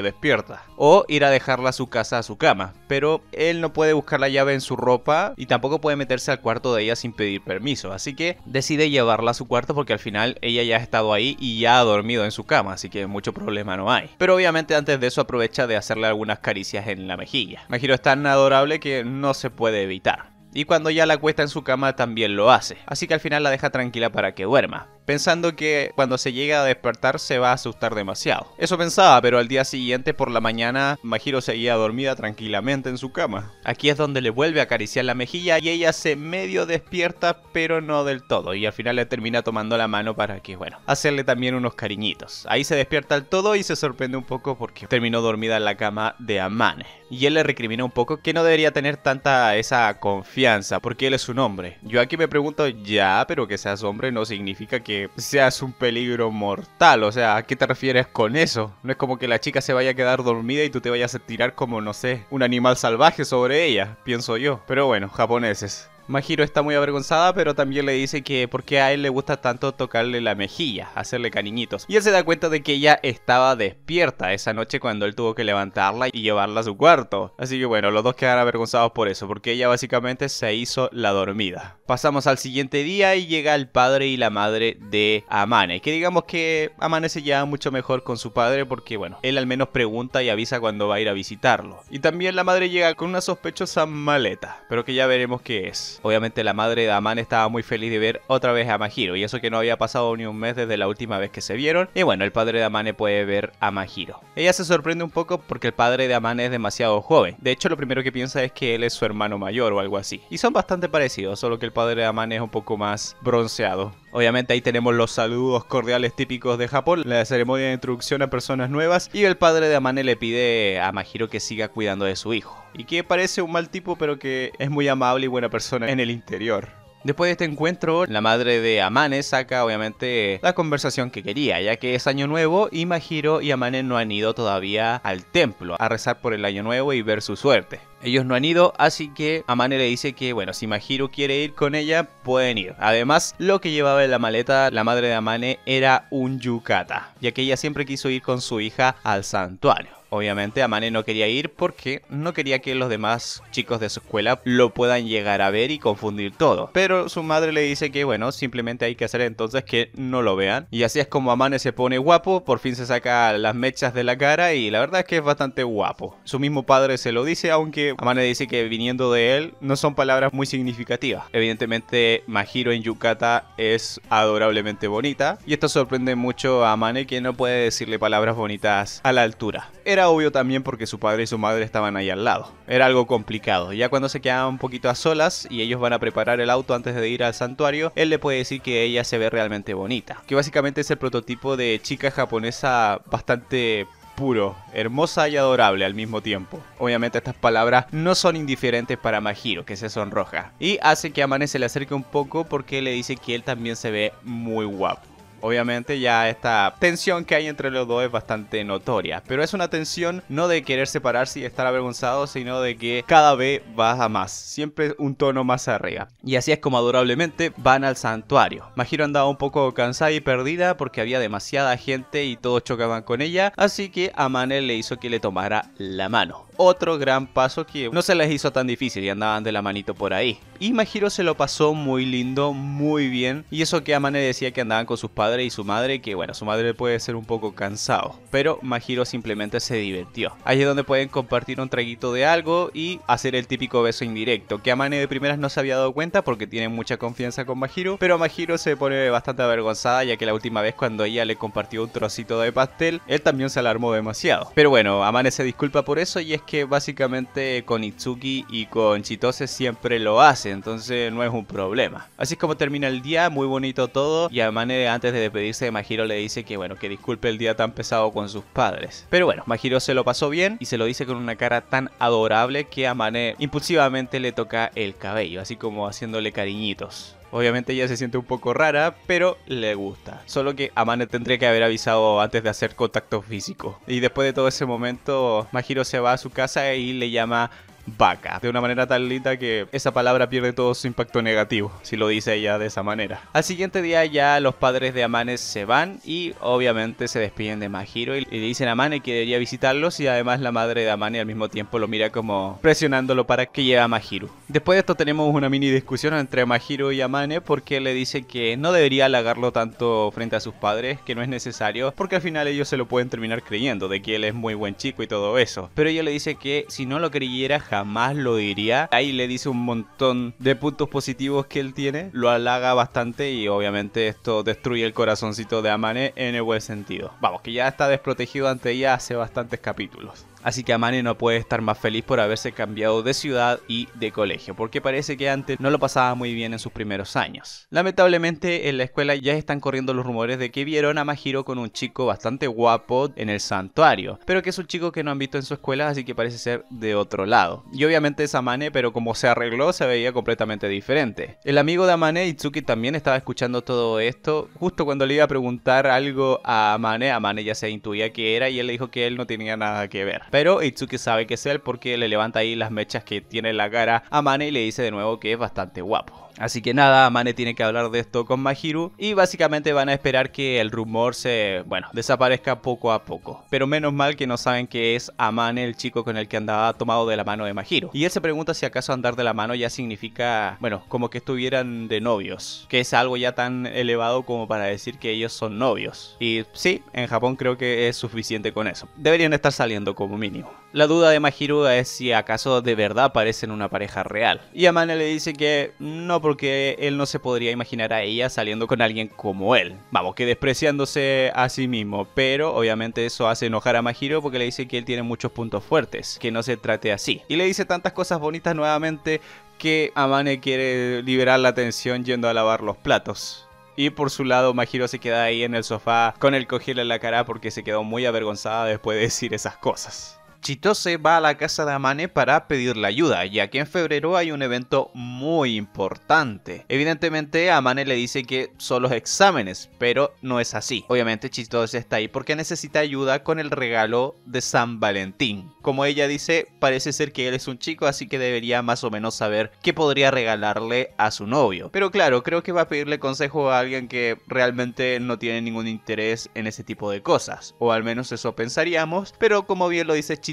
despierta, o ir a dejarla a su casa a su cama, pero él no puede buscar la llave en su ropa y tampoco puede meterse al cuarto de ella sin pedir permiso así que decide llevarla a su cuarto porque al final ella ya ha estado ahí y ya ha dormido en su cama, así que mucho problema no hay. Pero obviamente antes de eso aprovecha de hacerle algunas caricias en la mejilla. Majiro es tan adorable que no se puede evitar. Y cuando ya la cuesta en su cama también lo hace, así que al final la deja tranquila para que duerma pensando que cuando se llega a despertar se va a asustar demasiado. Eso pensaba, pero al día siguiente por la mañana Majiro seguía dormida tranquilamente en su cama. Aquí es donde le vuelve a acariciar la mejilla y ella se medio despierta, pero no del todo, y al final le termina tomando la mano para que, bueno, hacerle también unos cariñitos. Ahí se despierta al todo y se sorprende un poco porque terminó dormida en la cama de Amane. Y él le recrimina un poco que no debería tener tanta esa confianza, porque él es un hombre. Yo aquí me pregunto, ya, pero que seas hombre no significa que seas un peligro mortal. O sea, ¿a qué te refieres con eso? No es como que la chica se vaya a quedar dormida y tú te vayas a tirar como, no sé, un animal salvaje sobre ella, pienso yo. Pero bueno, japoneses. Majiro está muy avergonzada, pero también le dice que porque a él le gusta tanto tocarle la mejilla, hacerle cariñitos. Y él se da cuenta de que ella estaba despierta esa noche cuando él tuvo que levantarla y llevarla a su cuarto. Así que bueno, los dos quedan avergonzados por eso, porque ella básicamente se hizo la dormida. Pasamos al siguiente día y llega el padre y la madre de Amane, que digamos que Amane se lleva mucho mejor con su padre porque bueno, él al menos pregunta y avisa cuando va a ir a visitarlo. Y también la madre llega con una sospechosa maleta, pero que ya veremos qué es. Obviamente la madre de Amane estaba muy feliz de ver otra vez a Mahiro, y eso que no había pasado ni un mes desde la última vez que se vieron, y bueno, el padre de Amane puede ver a Mahiro. Ella se sorprende un poco porque el padre de Amane es demasiado joven, de hecho lo primero que piensa es que él es su hermano mayor o algo así, y son bastante parecidos, solo que el padre de Amane es un poco más bronceado. Obviamente ahí tenemos los saludos cordiales típicos de Japón, la ceremonia de introducción a personas nuevas y el padre de Amane le pide a Mahiro que siga cuidando de su hijo. Y que parece un mal tipo pero que es muy amable y buena persona en el interior. Después de este encuentro, la madre de Amane saca obviamente la conversación que quería, ya que es año nuevo y Mahiro y Amane no han ido todavía al templo a rezar por el año nuevo y ver su suerte. Ellos no han ido, así que Amane le dice que, bueno, si Mahiru quiere ir con ella, pueden ir. Además, lo que llevaba en la maleta la madre de Amane era un yukata, ya que ella siempre quiso ir con su hija al santuario. Obviamente Amane no quería ir porque no quería que los demás chicos de su escuela lo puedan llegar a ver y confundir todo. Pero su madre le dice que bueno, simplemente hay que hacer entonces que no lo vean. Y así es como Amane se pone guapo, por fin se saca las mechas de la cara y la verdad es que es bastante guapo. Su mismo padre se lo dice, aunque Amane dice que viniendo de él no son palabras muy significativas. Evidentemente, Majiro en Yukata es adorablemente bonita y esto sorprende mucho a Amane que no puede decirle palabras bonitas a la altura. Era obvio también porque su padre y su madre estaban ahí al lado. Era algo complicado. Ya cuando se quedan un poquito a solas y ellos van a preparar el auto antes de ir al santuario, él le puede decir que ella se ve realmente bonita. Que básicamente es el prototipo de chica japonesa bastante puro, hermosa y adorable al mismo tiempo. Obviamente estas palabras no son indiferentes para Mahiro que se sonroja. Y hace que Amane se le acerque un poco porque le dice que él también se ve muy guapo. Obviamente ya esta tensión que hay entre los dos es bastante notoria, pero es una tensión no de querer separarse y estar avergonzado, sino de que cada vez vas más, siempre un tono más arriba. Y así es como adorablemente van al santuario. Majiro andaba un poco cansada y perdida porque había demasiada gente y todos chocaban con ella, así que Amane le hizo que le tomara la mano otro gran paso que no se les hizo tan difícil y andaban de la manito por ahí. Y Majiro se lo pasó muy lindo, muy bien. Y eso que Amane decía que andaban con sus padres y su madre, que bueno, su madre puede ser un poco cansado. Pero Majiro simplemente se divirtió. Ahí es donde pueden compartir un traguito de algo y hacer el típico beso indirecto. Que Amane de primeras no se había dado cuenta porque tiene mucha confianza con Majiro. Pero Majiro se pone bastante avergonzada ya que la última vez cuando ella le compartió un trocito de pastel, él también se alarmó demasiado. Pero bueno, Amane se disculpa por eso y es que que básicamente con Itsuki y con Chitose siempre lo hace, entonces no es un problema. Así es como termina el día, muy bonito todo, y Amane antes de despedirse de Mahiro le dice que bueno, que disculpe el día tan pesado con sus padres. Pero bueno, Mahiro se lo pasó bien y se lo dice con una cara tan adorable que Amane impulsivamente le toca el cabello, así como haciéndole cariñitos. Obviamente ella se siente un poco rara, pero le gusta. Solo que Amane tendría que haber avisado antes de hacer contacto físico. Y después de todo ese momento, Majiro se va a su casa y le llama vaca, de una manera tan linda que esa palabra pierde todo su impacto negativo, si lo dice ella de esa manera. Al siguiente día ya los padres de Amane se van y obviamente se despiden de Majiro y le dicen a Amane que debería visitarlos y además la madre de Amane al mismo tiempo lo mira como presionándolo para que lleve a Majiro. Después de esto tenemos una mini discusión entre Majiro y Amane porque le dice que no debería halagarlo tanto frente a sus padres, que no es necesario, porque al final ellos se lo pueden terminar creyendo de que él es muy buen chico y todo eso. Pero ella le dice que si no lo creyera jamás lo diría. Ahí le dice un montón de puntos positivos que él tiene, lo halaga bastante y obviamente esto destruye el corazoncito de Amane en el buen sentido. Vamos, que ya está desprotegido ante ella hace bastantes capítulos. Así que Amane no puede estar más feliz por haberse cambiado de ciudad y de colegio, porque parece que antes no lo pasaba muy bien en sus primeros años. Lamentablemente en la escuela ya están corriendo los rumores de que vieron a Mahiro con un chico bastante guapo en el santuario, pero que es un chico que no han visto en su escuela, así que parece ser de otro lado. Y obviamente es Amane, pero como se arregló se veía completamente diferente. El amigo de Amane, Itsuki, también estaba escuchando todo esto, justo cuando le iba a preguntar algo a Amane, Amane ya se intuía que era y él le dijo que él no tenía nada que ver. Pero Itsuki sabe que es él porque le levanta ahí las mechas que tiene en la cara a Mane y le dice de nuevo que es bastante guapo. Así que nada, Amane tiene que hablar de esto con Mahiru y básicamente van a esperar que el rumor se, bueno, desaparezca poco a poco. Pero menos mal que no saben que es Amane el chico con el que andaba tomado de la mano de Mahiru. Y él se pregunta si acaso andar de la mano ya significa, bueno, como que estuvieran de novios, que es algo ya tan elevado como para decir que ellos son novios. Y sí, en Japón creo que es suficiente con eso. Deberían estar saliendo como mínimo. La duda de Majiro es si acaso de verdad parecen una pareja real. Y Amane le dice que no porque él no se podría imaginar a ella saliendo con alguien como él. Vamos, que despreciándose a sí mismo. Pero obviamente eso hace enojar a Majiro porque le dice que él tiene muchos puntos fuertes, que no se trate así. Y le dice tantas cosas bonitas nuevamente que Amane quiere liberar la tensión yendo a lavar los platos. Y por su lado, Majiro se queda ahí en el sofá con el cojil en la cara porque se quedó muy avergonzada después de decir esas cosas. Chitose va a la casa de Amane para pedirle ayuda, ya que en febrero hay un evento muy importante. Evidentemente, Amane le dice que son los exámenes, pero no es así. Obviamente, Chito está ahí porque necesita ayuda con el regalo de San Valentín. Como ella dice, parece ser que él es un chico, así que debería más o menos saber qué podría regalarle a su novio. Pero claro, creo que va a pedirle consejo a alguien que realmente no tiene ningún interés en ese tipo de cosas, o al menos eso pensaríamos, pero como bien lo dice Chitose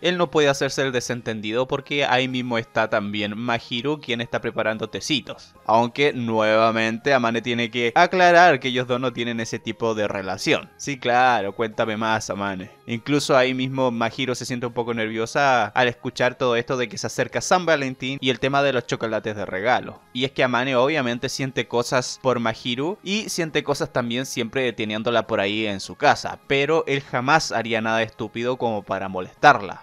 él no puede hacerse el desentendido porque ahí mismo está también Mahiru quien está preparando tecitos. Aunque nuevamente Amane tiene que aclarar que ellos dos no tienen ese tipo de relación. Sí, claro, cuéntame más Amane. Incluso ahí mismo Mahiru se siente un poco nerviosa al escuchar todo esto de que se acerca San Valentín y el tema de los chocolates de regalo. Y es que Amane obviamente siente cosas por Mahiru y siente cosas también siempre teniéndola por ahí en su casa, pero él jamás haría nada estúpido como para molestar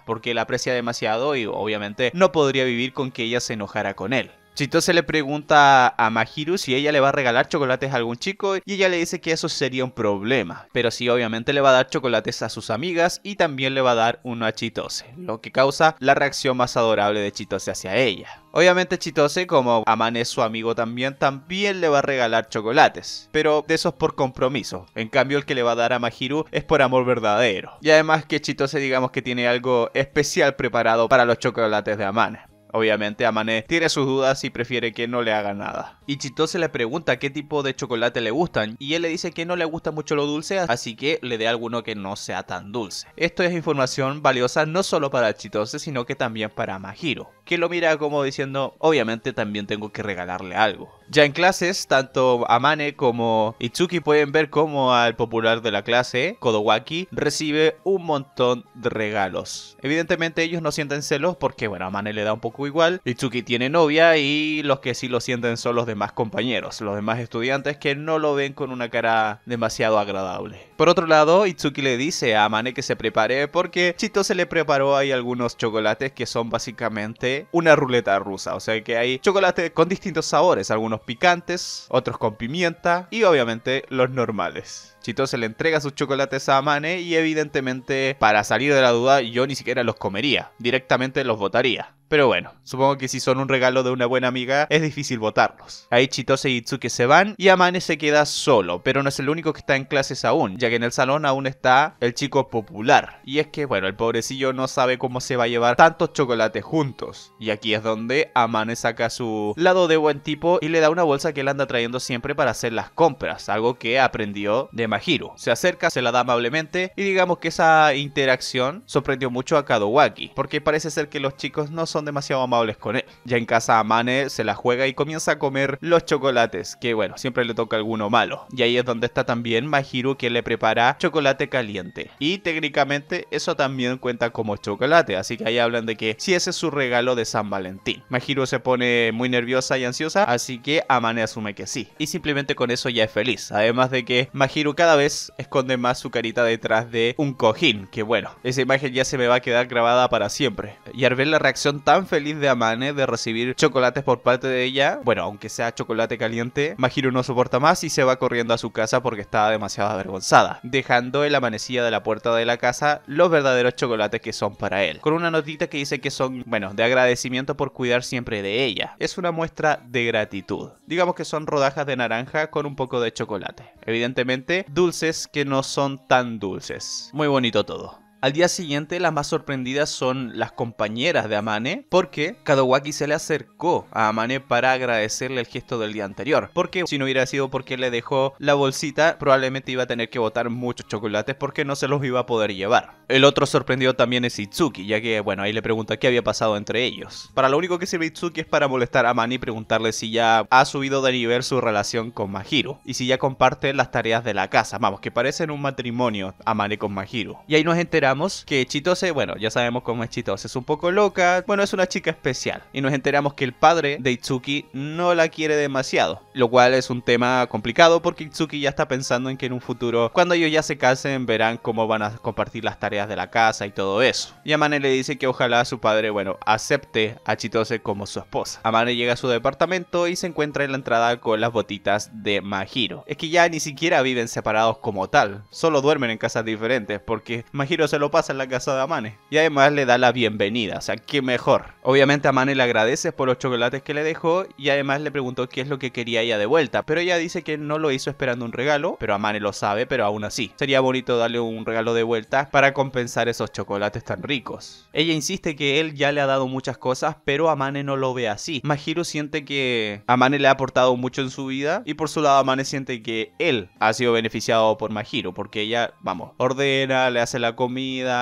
porque la aprecia demasiado y obviamente no podría vivir con que ella se enojara con él. Chitose le pregunta a Mahiru si ella le va a regalar chocolates a algún chico y ella le dice que eso sería un problema, pero sí obviamente le va a dar chocolates a sus amigas y también le va a dar uno a Chitose, lo que causa la reacción más adorable de Chitose hacia ella. Obviamente Chitose, como Amane es su amigo también, también le va a regalar chocolates, pero de esos por compromiso. En cambio, el que le va a dar a Mahiru es por amor verdadero. Y además que Chitose digamos que tiene algo especial preparado para los chocolates de Amane. Obviamente Amane tiene sus dudas y prefiere que no le haga nada. Y se le pregunta qué tipo de chocolate le gustan y él le dice que no le gusta mucho lo dulce, así que le dé alguno que no sea tan dulce. Esto es información valiosa no solo para Chitose, sino que también para Mahiro, que lo mira como diciendo, obviamente también tengo que regalarle algo. Ya en clases, tanto Amane como Itsuki pueden ver cómo al popular de la clase, Kodowaki, recibe un montón de regalos. Evidentemente ellos no sienten celos porque, bueno, Amane le da un poco igual, Itsuki tiene novia y los que sí lo sienten son los demás compañeros, los demás estudiantes que no lo ven con una cara demasiado agradable. Por otro lado, Itsuki le dice a Amane que se prepare porque Chito se le preparó ahí algunos chocolates que son básicamente una ruleta rusa, o sea que hay chocolates con distintos sabores, algunos picantes, otros con pimienta y obviamente los normales. Chito se le entrega sus chocolates a Amane y evidentemente para salir de la duda yo ni siquiera los comería, directamente los botaría. Pero bueno, supongo que si son un regalo de una buena amiga, es difícil votarlos. Ahí Chitose y Itsuki se van y Amane se queda solo, pero no es el único que está en clases aún, ya que en el salón aún está el chico popular. Y es que, bueno, el pobrecillo no sabe cómo se va a llevar tantos chocolates juntos. Y aquí es donde Amane saca su lado de buen tipo y le da una bolsa que él anda trayendo siempre para hacer las compras, algo que aprendió de Mahiru. Se acerca, se la da amablemente y digamos que esa interacción sorprendió mucho a Kadowaki, porque parece ser que los chicos no son demasiado amables con él. Ya en casa Amane se la juega y comienza a comer los chocolates, que bueno, siempre le toca alguno malo. Y ahí es donde está también Mahiru que le prepara chocolate caliente. Y técnicamente eso también cuenta como chocolate, así que ahí hablan de que si ese es su regalo de San Valentín. Mahiru se pone muy nerviosa y ansiosa, así que Amane asume que sí. Y simplemente con eso ya es feliz. Además de que Mahiru cada vez esconde más su carita detrás de un cojín, que bueno, esa imagen ya se me va a quedar grabada para siempre. Y al ver la reacción tan feliz de Amane de recibir chocolates por parte de ella, bueno, aunque sea chocolate caliente, Majiro no soporta más y se va corriendo a su casa porque está demasiado avergonzada, dejando en la de la puerta de la casa los verdaderos chocolates que son para él, con una notita que dice que son, bueno, de agradecimiento por cuidar siempre de ella. Es una muestra de gratitud. Digamos que son rodajas de naranja con un poco de chocolate. Evidentemente, dulces que no son tan dulces. Muy bonito todo. Al día siguiente, las más sorprendidas son las compañeras de Amane, porque Kadowaki se le acercó a Amane para agradecerle el gesto del día anterior. Porque si no hubiera sido porque le dejó la bolsita, probablemente iba a tener que botar muchos chocolates porque no se los iba a poder llevar. El otro sorprendido también es Itsuki, ya que, bueno, ahí le pregunta qué había pasado entre ellos. Para lo único que sirve Itsuki es para molestar a Amane y preguntarle si ya ha subido de nivel su relación con Majiro y si ya comparte las tareas de la casa. Vamos, que parecen un matrimonio Amane con Majiro Y ahí nos enteramos que Chitose, bueno, ya sabemos cómo es Chitose, es un poco loca, bueno, es una chica especial. Y nos enteramos que el padre de Itsuki no la quiere demasiado, lo cual es un tema complicado porque Itsuki ya está pensando en que en un futuro, cuando ellos ya se casen, verán cómo van a compartir las tareas de la casa y todo eso. Y Amane le dice que ojalá su padre, bueno, acepte a Chitose como su esposa. Amane llega a su departamento y se encuentra en la entrada con las botitas de Mahiro. Es que ya ni siquiera viven separados como tal, solo duermen en casas diferentes porque Mahiro se lo pasa en la casa de Amane. Y además le da la bienvenida, o sea, qué mejor. Obviamente Amane le agradece por los chocolates que le dejó y además le preguntó qué es lo que quería ella de vuelta. Pero ella dice que no lo hizo esperando un regalo, pero Amane lo sabe, pero aún así. Sería bonito darle un regalo de vuelta para compensar esos chocolates tan ricos. Ella insiste que él ya le ha dado muchas cosas, pero Amane no lo ve así. Mahiro siente que Amane le ha aportado mucho en su vida y por su lado Amane siente que él ha sido beneficiado por Mahiro, porque ella, vamos, ordena, le hace la comida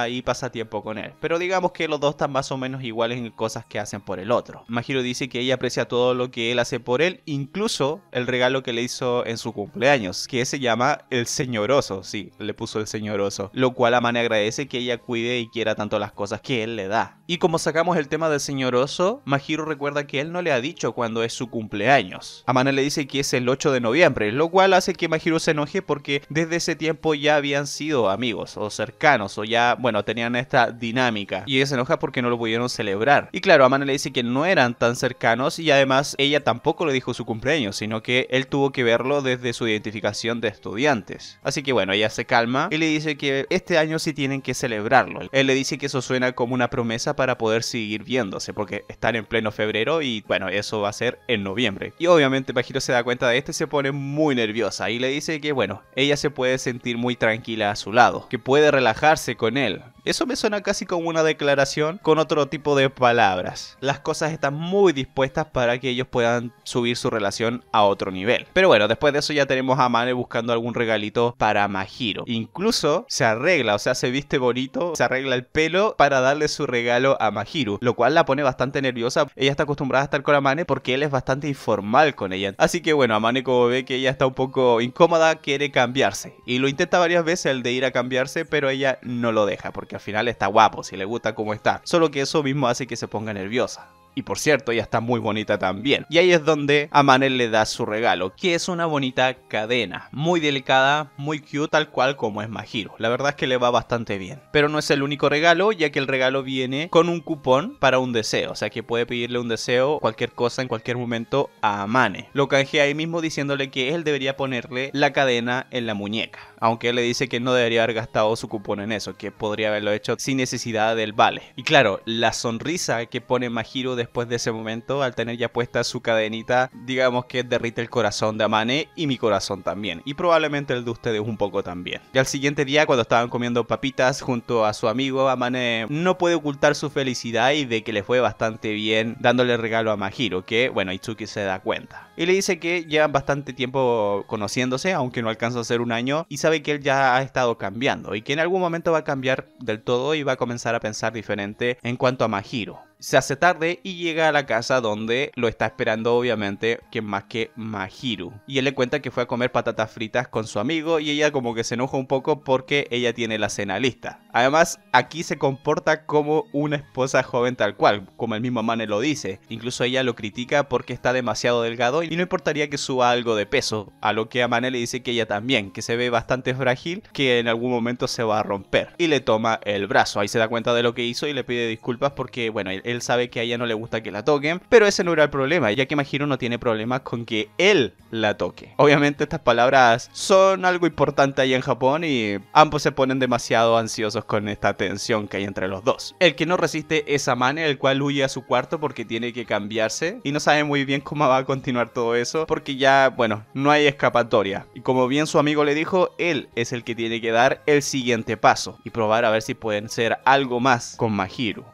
y pasa tiempo con él. Pero digamos que los dos están más o menos iguales en cosas que hacen por el otro. Majiro dice que ella aprecia todo lo que él hace por él, incluso el regalo que le hizo en su cumpleaños, que se llama el señoroso, sí, le puso el señoroso, lo cual Amane agradece que ella cuide y quiera tanto las cosas que él le da. Y como sacamos el tema del señoroso, Majiro recuerda que él no le ha dicho cuándo es su cumpleaños. Amane le dice que es el 8 de noviembre, lo cual hace que Majiro se enoje porque desde ese tiempo ya habían sido amigos o cercanos o ya ya, bueno, tenían esta dinámica. Y ella se enoja porque no lo pudieron celebrar. Y claro, Amanda le dice que no eran tan cercanos y además ella tampoco le dijo su cumpleaños, sino que él tuvo que verlo desde su identificación de estudiantes. Así que bueno, ella se calma y le dice que este año sí tienen que celebrarlo. Él le dice que eso suena como una promesa para poder seguir viéndose, porque están en pleno febrero y bueno, eso va a ser en noviembre. Y obviamente Pajiro se da cuenta de esto y se pone muy nerviosa y le dice que bueno, ella se puede sentir muy tranquila a su lado, que puede relajarse él. Eso me suena casi como una declaración con otro tipo de palabras. Las cosas están muy dispuestas para que ellos puedan subir su relación a otro nivel. Pero bueno, después de eso ya tenemos a Amane buscando algún regalito para Majiro. Incluso se arregla, o sea, se viste bonito, se arregla el pelo para darle su regalo a Majiro, lo cual la pone bastante nerviosa. Ella está acostumbrada a estar con Amane porque él es bastante informal con ella. Así que bueno, Amane como ve que ella está un poco incómoda, quiere cambiarse. Y lo intenta varias veces el de ir a cambiarse, pero ella no lo deja, porque al final está guapo, si le gusta como está. Solo que eso mismo hace que se ponga nerviosa. Y por cierto, ya está muy bonita también. Y ahí es donde Amane le da su regalo, que es una bonita cadena, muy delicada, muy cute, tal cual como es Majiro La verdad es que le va bastante bien. Pero no es el único regalo, ya que el regalo viene con un cupón para un deseo, o sea que puede pedirle un deseo, cualquier cosa en cualquier momento a Amane. Lo canjea ahí mismo diciéndole que él debería ponerle la cadena en la muñeca, aunque él le dice que no debería haber gastado su cupón en eso, que podría haberlo hecho sin necesidad del vale. Y claro, la sonrisa que pone Majiro después de ese momento, al tener ya puesta su cadenita, digamos que derrite el corazón de Amane y mi corazón también. Y probablemente el de ustedes un poco también. Y al siguiente día, cuando estaban comiendo papitas junto a su amigo, Amane no puede ocultar su felicidad y de que le fue bastante bien dándole regalo a Mahiro, que bueno, Itsuki se da cuenta. Y le dice que llevan bastante tiempo conociéndose, aunque no alcanza a ser un año, y sabe que él ya ha estado cambiando y que en algún momento va a cambiar del todo y va a comenzar a pensar diferente en cuanto a Mahiro se hace tarde y llega a la casa donde lo está esperando obviamente que más que Mahiru. Y él le cuenta que fue a comer patatas fritas con su amigo y ella como que se enoja un poco porque ella tiene la cena lista. Además, aquí se comporta como una esposa joven tal cual, como el mismo Amane lo dice. Incluso ella lo critica porque está demasiado delgado y no importaría que suba algo de peso, a lo que Amane le dice que ella también, que se ve bastante frágil, que en algún momento se va a romper. Y le toma el brazo, ahí se da cuenta de lo que hizo y le pide disculpas porque, bueno, él él sabe que a ella no le gusta que la toquen, pero ese no era el problema, ya que Mahiro no tiene problemas con que él la toque. Obviamente estas palabras son algo importante ahí en Japón y ambos se ponen demasiado ansiosos con esta tensión que hay entre los dos. El que no resiste es Amane, el cual huye a su cuarto porque tiene que cambiarse y no sabe muy bien cómo va a continuar todo eso porque ya, bueno, no hay escapatoria. Y como bien su amigo le dijo, él es el que tiene que dar el siguiente paso y probar a ver si pueden ser algo más con Mahiro.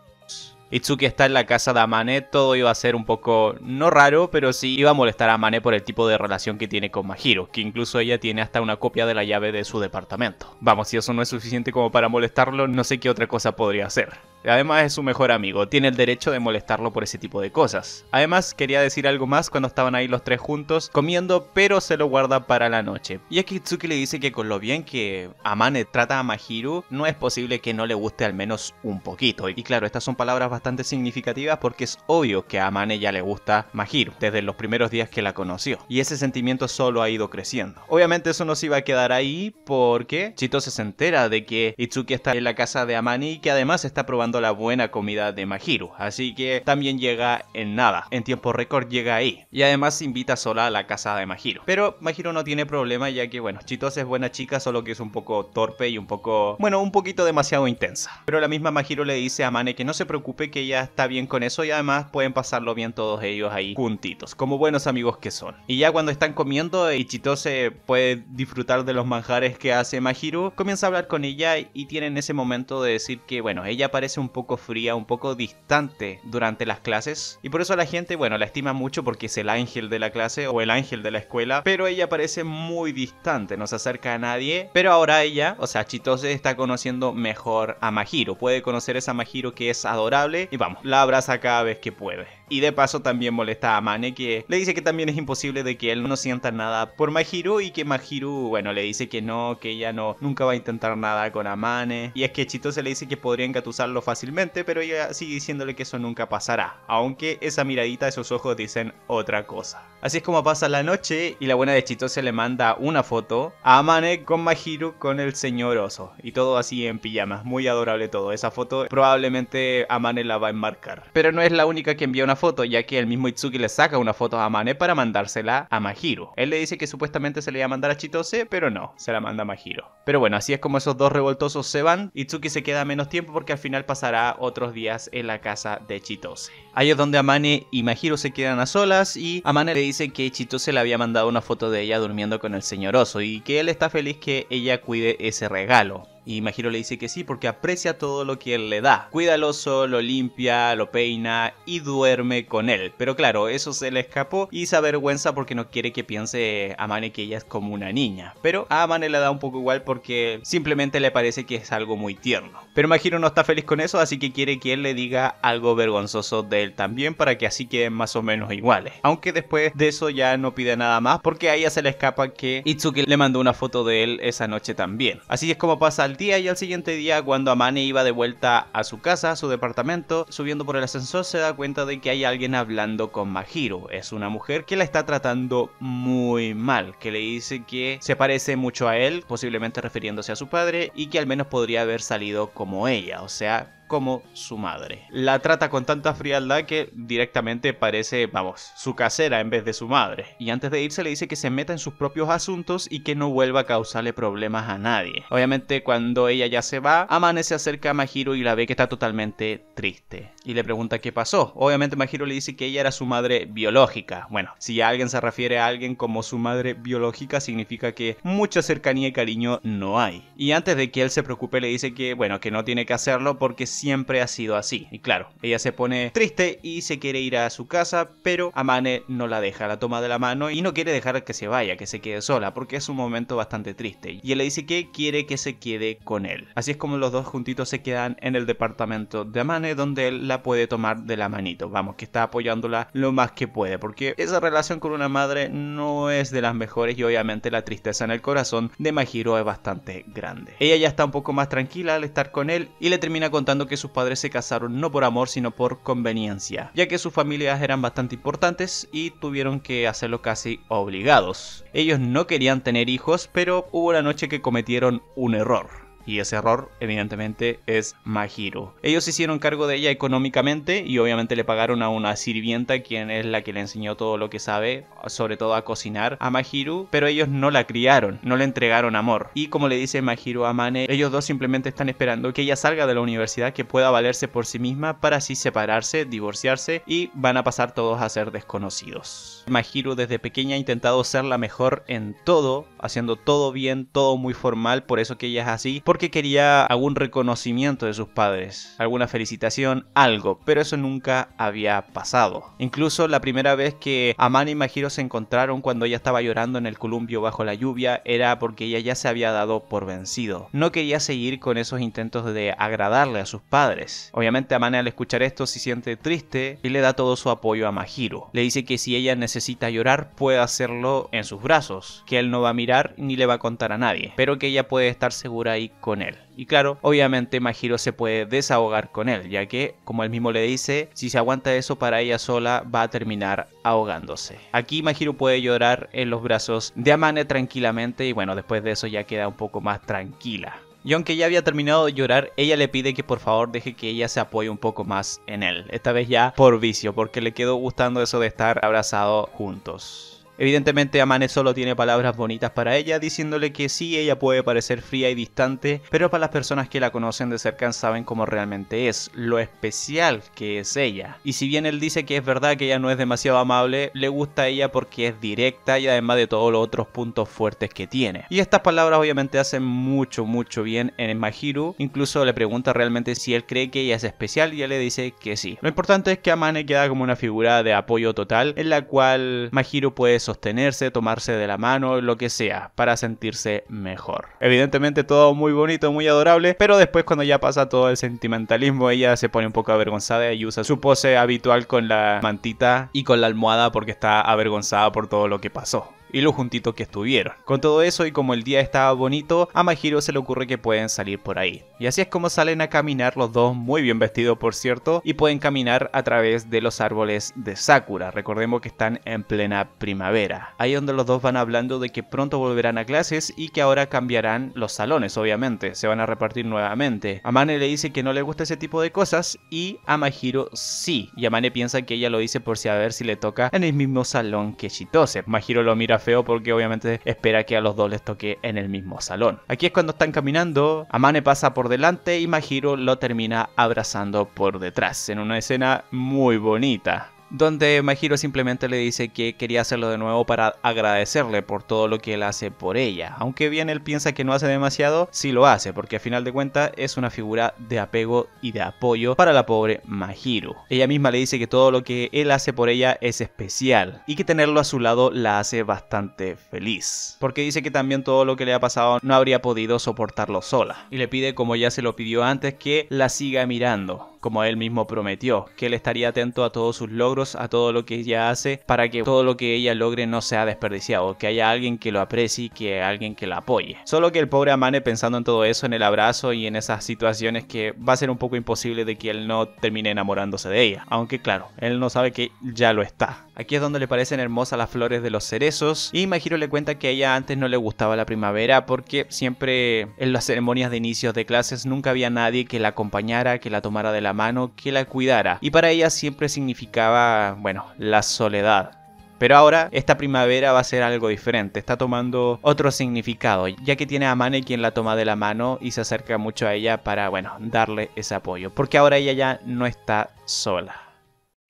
Itsuki está en la casa de Amane, todo iba a ser un poco, no raro, pero sí iba a molestar a Amane por el tipo de relación que tiene con Mahiro, que incluso ella tiene hasta una copia de la llave de su departamento. Vamos, si eso no es suficiente como para molestarlo, no sé qué otra cosa podría hacer. Además es su mejor amigo, tiene el derecho de molestarlo por ese tipo de cosas. Además quería decir algo más cuando estaban ahí los tres juntos comiendo, pero se lo guarda para la noche. Y aquí Itsuki le dice que con lo bien que Amane trata a Mahiro, no es posible que no le guste al menos un poquito. Y claro, estas son palabras bastante bastante significativas porque es obvio que a Amane ya le gusta Mahiru desde los primeros días que la conoció y ese sentimiento solo ha ido creciendo. Obviamente eso no se iba a quedar ahí porque Chito se entera de que Itsuki está en la casa de Amane y que además está probando la buena comida de Mahiru así que también llega en nada, en tiempo récord llega ahí y además invita sola a la casa de Mahiru Pero Mahiru no tiene problema ya que bueno, Chito es buena chica solo que es un poco torpe y un poco, bueno, un poquito demasiado intensa. Pero la misma Mahiru le dice a Amane que no se preocupe que ya está bien con eso y además pueden pasarlo bien todos ellos ahí juntitos, como buenos amigos que son. Y ya cuando están comiendo, Y Chitose puede disfrutar de los manjares que hace Mahiru, comienza a hablar con ella y tienen ese momento de decir que, bueno, ella parece un poco fría, un poco distante durante las clases y por eso la gente, bueno, la estima mucho porque es el ángel de la clase o el ángel de la escuela, pero ella parece muy distante, no se acerca a nadie, pero ahora ella, o sea, Chitose está conociendo mejor a Mahiru puede conocer esa Mahiru que es adorable y vamos, la abraza cada vez que puede. Y de paso también molesta a Amane que le dice que también es imposible de que él no sienta nada por Mahiru y que Mahiru, bueno, le dice que no, que ella no, nunca va a intentar nada con Amane. Y es que Chito se le dice que podría engatusarlo fácilmente, pero ella sigue diciéndole que eso nunca pasará. Aunque esa miradita, de sus ojos dicen otra cosa. Así es como pasa la noche y la buena de Chito se le manda una foto a Amane con Mahiru con el señor oso. Y todo así en pijamas, muy adorable todo. Esa foto probablemente Amane la va a enmarcar. Pero no es la única que envía una foto, ya que el mismo Itsuki le saca una foto a Amane para mandársela a Mahiro. Él le dice que supuestamente se le iba a mandar a Chitose, pero no, se la manda a Mahiro. Pero bueno, así es como esos dos revoltosos se van. Itsuki se queda menos tiempo porque al final pasará otros días en la casa de Chitose. Ahí es donde Amane y Mahiro se quedan a solas y Amane le dice que Chitose le había mandado una foto de ella durmiendo con el señor Oso y que él está feliz que ella cuide ese regalo. Y le dice que sí porque aprecia todo lo que él le da. Cuida al oso, lo limpia, lo peina y duerme con él. Pero claro, eso se le escapó y se avergüenza porque no quiere que piense Amane que ella es como una niña. Pero a Amane le da un poco igual porque simplemente le parece que es algo muy tierno. Pero Majiro no está feliz con eso, así que quiere que él le diga algo vergonzoso de él también para que así queden más o menos iguales. Aunque después de eso ya no pide nada más porque a ella se le escapa que Itsuki le mandó una foto de él esa noche también. Así es como pasa el día y al siguiente día cuando Amane iba de vuelta a su casa, a su departamento, subiendo por el ascensor se da cuenta de que hay alguien hablando con Mahiro. Es una mujer que la está tratando muy mal, que le dice que se parece mucho a él, posiblemente refiriéndose a su padre y que al menos podría haber salido con como ella, o sea, como su madre. La trata con tanta frialdad que directamente parece, vamos, su casera en vez de su madre. Y antes de irse le dice que se meta en sus propios asuntos y que no vuelva a causarle problemas a nadie. Obviamente cuando ella ya se va, Amane se acerca a Majiro y la ve que está totalmente triste. Y le pregunta qué pasó. Obviamente Majiro le dice que ella era su madre biológica. Bueno, si alguien se refiere a alguien como su madre biológica significa que mucha cercanía y cariño no hay. Y antes de que él se preocupe le dice que bueno, que no tiene que hacerlo porque si siempre ha sido así. Y claro, ella se pone triste y se quiere ir a su casa, pero Amane no la deja, la toma de la mano y no quiere dejar que se vaya, que se quede sola, porque es un momento bastante triste. Y él le dice que quiere que se quede con él. Así es como los dos juntitos se quedan en el departamento de Amane, donde él la puede tomar de la manito. Vamos, que está apoyándola lo más que puede, porque esa relación con una madre no es de las mejores y obviamente la tristeza en el corazón de Majiro es bastante grande. Ella ya está un poco más tranquila al estar con él y le termina contando que sus padres se casaron no por amor, sino por conveniencia, ya que sus familias eran bastante importantes y tuvieron que hacerlo casi obligados. Ellos no querían tener hijos, pero hubo una noche que cometieron un error y ese error evidentemente es Mahiru... Ellos hicieron cargo de ella económicamente y obviamente le pagaron a una sirvienta quien es la que le enseñó todo lo que sabe, sobre todo a cocinar a Mahiru... pero ellos no la criaron, no le entregaron amor. Y como le dice Mahiru a Mane, ellos dos simplemente están esperando que ella salga de la universidad, que pueda valerse por sí misma para así separarse, divorciarse y van a pasar todos a ser desconocidos. ...Mahiru desde pequeña ha intentado ser la mejor en todo, haciendo todo bien, todo muy formal, por eso que ella es así, porque quería algún reconocimiento de sus padres, alguna felicitación, algo, pero eso nunca había pasado. Incluso la primera vez que Amane y Mahiro se encontraron cuando ella estaba llorando en el columpio bajo la lluvia era porque ella ya se había dado por vencido. No quería seguir con esos intentos de agradarle a sus padres. Obviamente Amane al escuchar esto se siente triste y le da todo su apoyo a Mahiro. Le dice que si ella necesita llorar puede hacerlo en sus brazos, que él no va a mirar ni le va a contar a nadie, pero que ella puede estar segura que con él. Y claro, obviamente Mahiro se puede desahogar con él, ya que, como él mismo le dice, si se aguanta eso para ella sola, va a terminar ahogándose. Aquí Mahiro puede llorar en los brazos de Amane tranquilamente y bueno, después de eso ya queda un poco más tranquila. Y aunque ya había terminado de llorar, ella le pide que por favor deje que ella se apoye un poco más en él. Esta vez ya por vicio, porque le quedó gustando eso de estar abrazados juntos. Evidentemente Amane solo tiene palabras bonitas para ella, diciéndole que sí, ella puede parecer fría y distante, pero para las personas que la conocen de cerca saben cómo realmente es, lo especial que es ella. Y si bien él dice que es verdad que ella no es demasiado amable, le gusta a ella porque es directa y además de todos los otros puntos fuertes que tiene. Y estas palabras obviamente hacen mucho, mucho bien en Mahiru, incluso le pregunta realmente si él cree que ella es especial y él le dice que sí. Lo importante es que Amane queda como una figura de apoyo total en la cual Mahiru puede sostenerse, tomarse de la mano, lo que sea, para sentirse mejor. Evidentemente todo muy bonito, muy adorable, pero después cuando ya pasa todo el sentimentalismo, ella se pone un poco avergonzada y usa su pose habitual con la mantita y con la almohada porque está avergonzada por todo lo que pasó y lo juntitos que estuvieron. Con todo eso y como el día estaba bonito, a Mahiro se le ocurre que pueden salir por ahí. Y así es como salen a caminar los dos, muy bien vestidos por cierto, y pueden caminar a través de los árboles de Sakura. Recordemos que están en plena primavera. Ahí donde los dos van hablando de que pronto volverán a clases y que ahora cambiarán los salones, obviamente, se van a repartir nuevamente. Amane le dice que no le gusta ese tipo de cosas y a Mahiro sí. Y Amane piensa que ella lo dice por si a ver si le toca en el mismo salón que Shitose. Mahiro lo mira feo porque obviamente espera que a los dos les toque en el mismo salón. Aquí es cuando están caminando, Amane pasa por delante y Mahiro lo termina abrazando por detrás, en una escena muy bonita donde Majiro simplemente le dice que quería hacerlo de nuevo para agradecerle por todo lo que él hace por ella. Aunque bien él piensa que no hace demasiado, sí lo hace, porque a final de cuentas es una figura de apego y de apoyo para la pobre Majiro. Ella misma le dice que todo lo que él hace por ella es especial y que tenerlo a su lado la hace bastante feliz, porque dice que también todo lo que le ha pasado no habría podido soportarlo sola y le pide como ya se lo pidió antes que la siga mirando como él mismo prometió, que él estaría atento a todos sus logros, a todo lo que ella hace, para que todo lo que ella logre no sea desperdiciado, que haya alguien que lo aprecie, que alguien que la apoye. Solo que el pobre Amane pensando en todo eso, en el abrazo y en esas situaciones que va a ser un poco imposible de que él no termine enamorándose de ella. Aunque claro, él no sabe que ya lo está. Aquí es donde le parecen hermosas las flores de los cerezos y Majiro le cuenta que a ella antes no le gustaba la primavera porque siempre en las ceremonias de inicios de clases nunca había nadie que la acompañara, que la tomara de la mano que la cuidara, y para ella siempre significaba, bueno, la soledad. Pero ahora esta primavera va a ser algo diferente, está tomando otro significado, ya que tiene a Mane quien la toma de la mano y se acerca mucho a ella para, bueno, darle ese apoyo, porque ahora ella ya no está sola.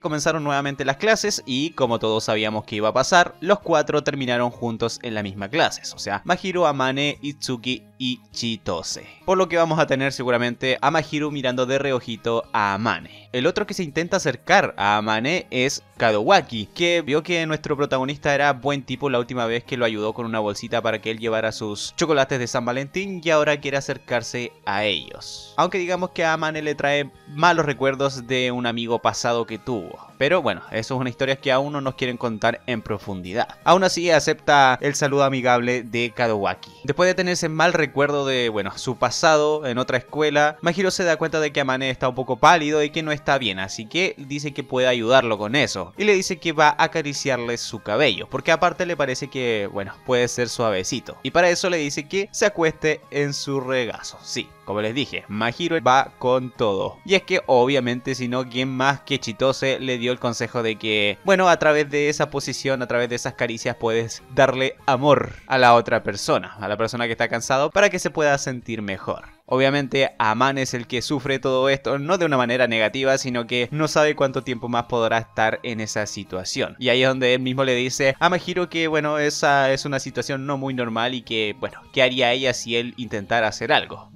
Comenzaron nuevamente las clases y, como todos sabíamos que iba a pasar, los cuatro terminaron juntos en la misma clase, o sea, Mahiru, Amane, Itsuki y Chitose. Por lo que vamos a tener seguramente a Mahiru mirando de reojito a Amane. El otro que se intenta acercar a Amane es Kadowaki, que vio que nuestro protagonista era buen tipo la última vez que lo ayudó con una bolsita para que él llevara sus chocolates de San Valentín y ahora quiere acercarse a ellos. Aunque digamos que a Amane le trae malos recuerdos de un amigo pasado que tuvo. Pero bueno, eso es una historia que aún no nos quieren contar en profundidad. Aún así, acepta el saludo amigable de Kadowaki. Después de tener ese mal recuerdo de, bueno, su pasado en otra escuela, Majiro se da cuenta de que Amane está un poco pálido y que no está bien, así que dice que puede ayudarlo con eso. Y le dice que va a acariciarle su cabello, porque aparte le parece que, bueno, puede ser suavecito. Y para eso le dice que se acueste en su regazo, sí. Como les dije, Mahiro va con todo. Y es que obviamente si no, ¿quién más que Chitose le dio el consejo de que, bueno, a través de esa posición, a través de esas caricias puedes darle amor a la otra persona, a la persona que está cansado, para que se pueda sentir mejor. Obviamente Amán es el que sufre todo esto, no de una manera negativa, sino que no sabe cuánto tiempo más podrá estar en esa situación. Y ahí es donde él mismo le dice a Mahiro que bueno, esa es una situación no muy normal y que bueno, ¿qué haría ella si él intentara hacer algo?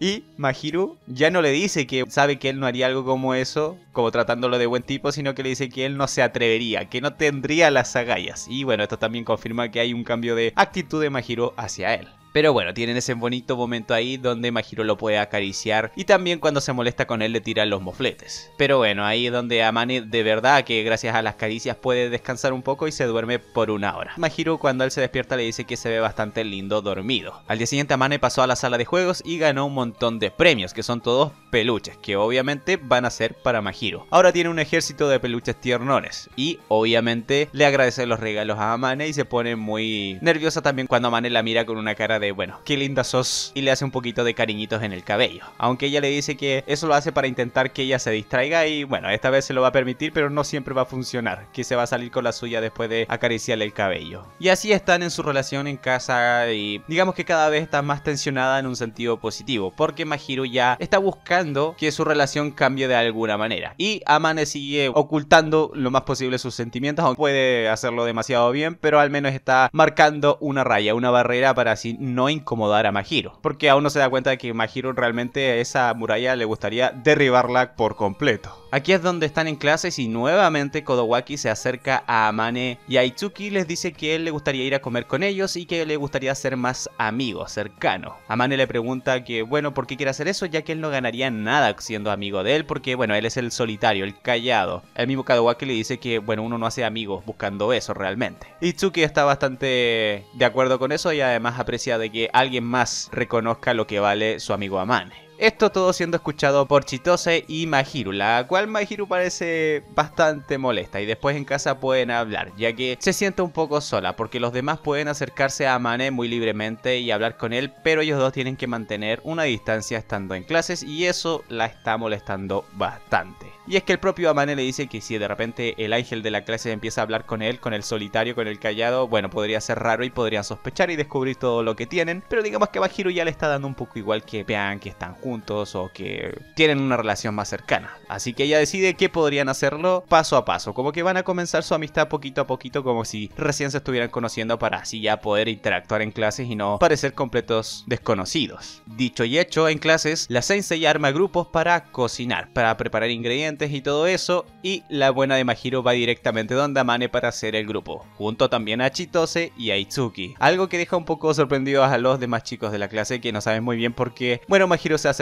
y Mahiro ya no le dice que sabe que él no haría algo como eso, como tratándolo de buen tipo, sino que le dice que él no se atrevería, que no tendría las agallas. Y bueno, esto también confirma que hay un cambio de actitud de Mahiro hacia él. Pero bueno, tienen ese bonito momento ahí donde Majiro lo puede acariciar y también cuando se molesta con él le tiran los mofletes. Pero bueno, ahí es donde Amane de verdad que gracias a las caricias puede descansar un poco y se duerme por una hora. Majiro cuando él se despierta le dice que se ve bastante lindo dormido. Al día siguiente Amane pasó a la sala de juegos y ganó un montón de premios, que son todos peluches, que obviamente van a ser para Majiro. Ahora tiene un ejército de peluches tiernones y obviamente le agradece los regalos a Amane y se pone muy nerviosa también cuando Amane la mira con una cara de de, bueno, qué linda sos, y le hace un poquito de cariñitos en el cabello. Aunque ella le dice que eso lo hace para intentar que ella se distraiga y bueno, esta vez se lo va a permitir, pero no siempre va a funcionar, que se va a salir con la suya después de acariciarle el cabello. Y así están en su relación en casa y digamos que cada vez está más tensionada en un sentido positivo, porque Mahiru ya está buscando que su relación cambie de alguna manera. Y Amane sigue ocultando lo más posible sus sentimientos, aunque puede hacerlo demasiado bien, pero al menos está marcando una raya, una barrera para así no incomodar a Mahiro. Porque aún no se da cuenta de que Mahiro realmente a esa muralla le gustaría derribarla por completo. Aquí es donde están en clases y nuevamente Kodowaki se acerca a Amane y a les dice que él le gustaría ir a comer con ellos y que le gustaría ser más amigo, cercano. Amane le pregunta que bueno, ¿por qué quiere hacer eso? Ya que él no ganaría nada siendo amigo de él porque bueno, él es el solitario, el callado. El mismo Kodowaki le dice que bueno, uno no hace amigos buscando eso realmente. Itsuki está bastante de acuerdo con eso y además aprecia de que alguien más reconozca lo que vale su amigo Amane. Esto todo siendo escuchado por Chitose y Mahiru, la cual Mahiru parece bastante molesta y después en casa pueden hablar, ya que se siente un poco sola porque los demás pueden acercarse a Amane muy libremente y hablar con él, pero ellos dos tienen que mantener una distancia estando en clases y eso la está molestando bastante. Y es que el propio Amane le dice que si de repente el ángel de la clase empieza a hablar con él, con el solitario, con el callado, bueno, podría ser raro y podrían sospechar y descubrir todo lo que tienen, pero digamos que Majiru Mahiru ya le está dando un poco igual que vean que están juntos juntos o que tienen una relación más cercana. Así que ella decide que podrían hacerlo paso a paso, como que van a comenzar su amistad poquito a poquito como si recién se estuvieran conociendo para así ya poder interactuar en clases y no parecer completos desconocidos. Dicho y hecho, en clases la sensei arma grupos para cocinar, para preparar ingredientes y todo eso y la buena de Mahiro va directamente donde Amane para hacer el grupo, junto también a Chitose y a Itsuki. Algo que deja un poco sorprendidos a los demás chicos de la clase que no saben muy bien por qué. Bueno, Mahiro se hace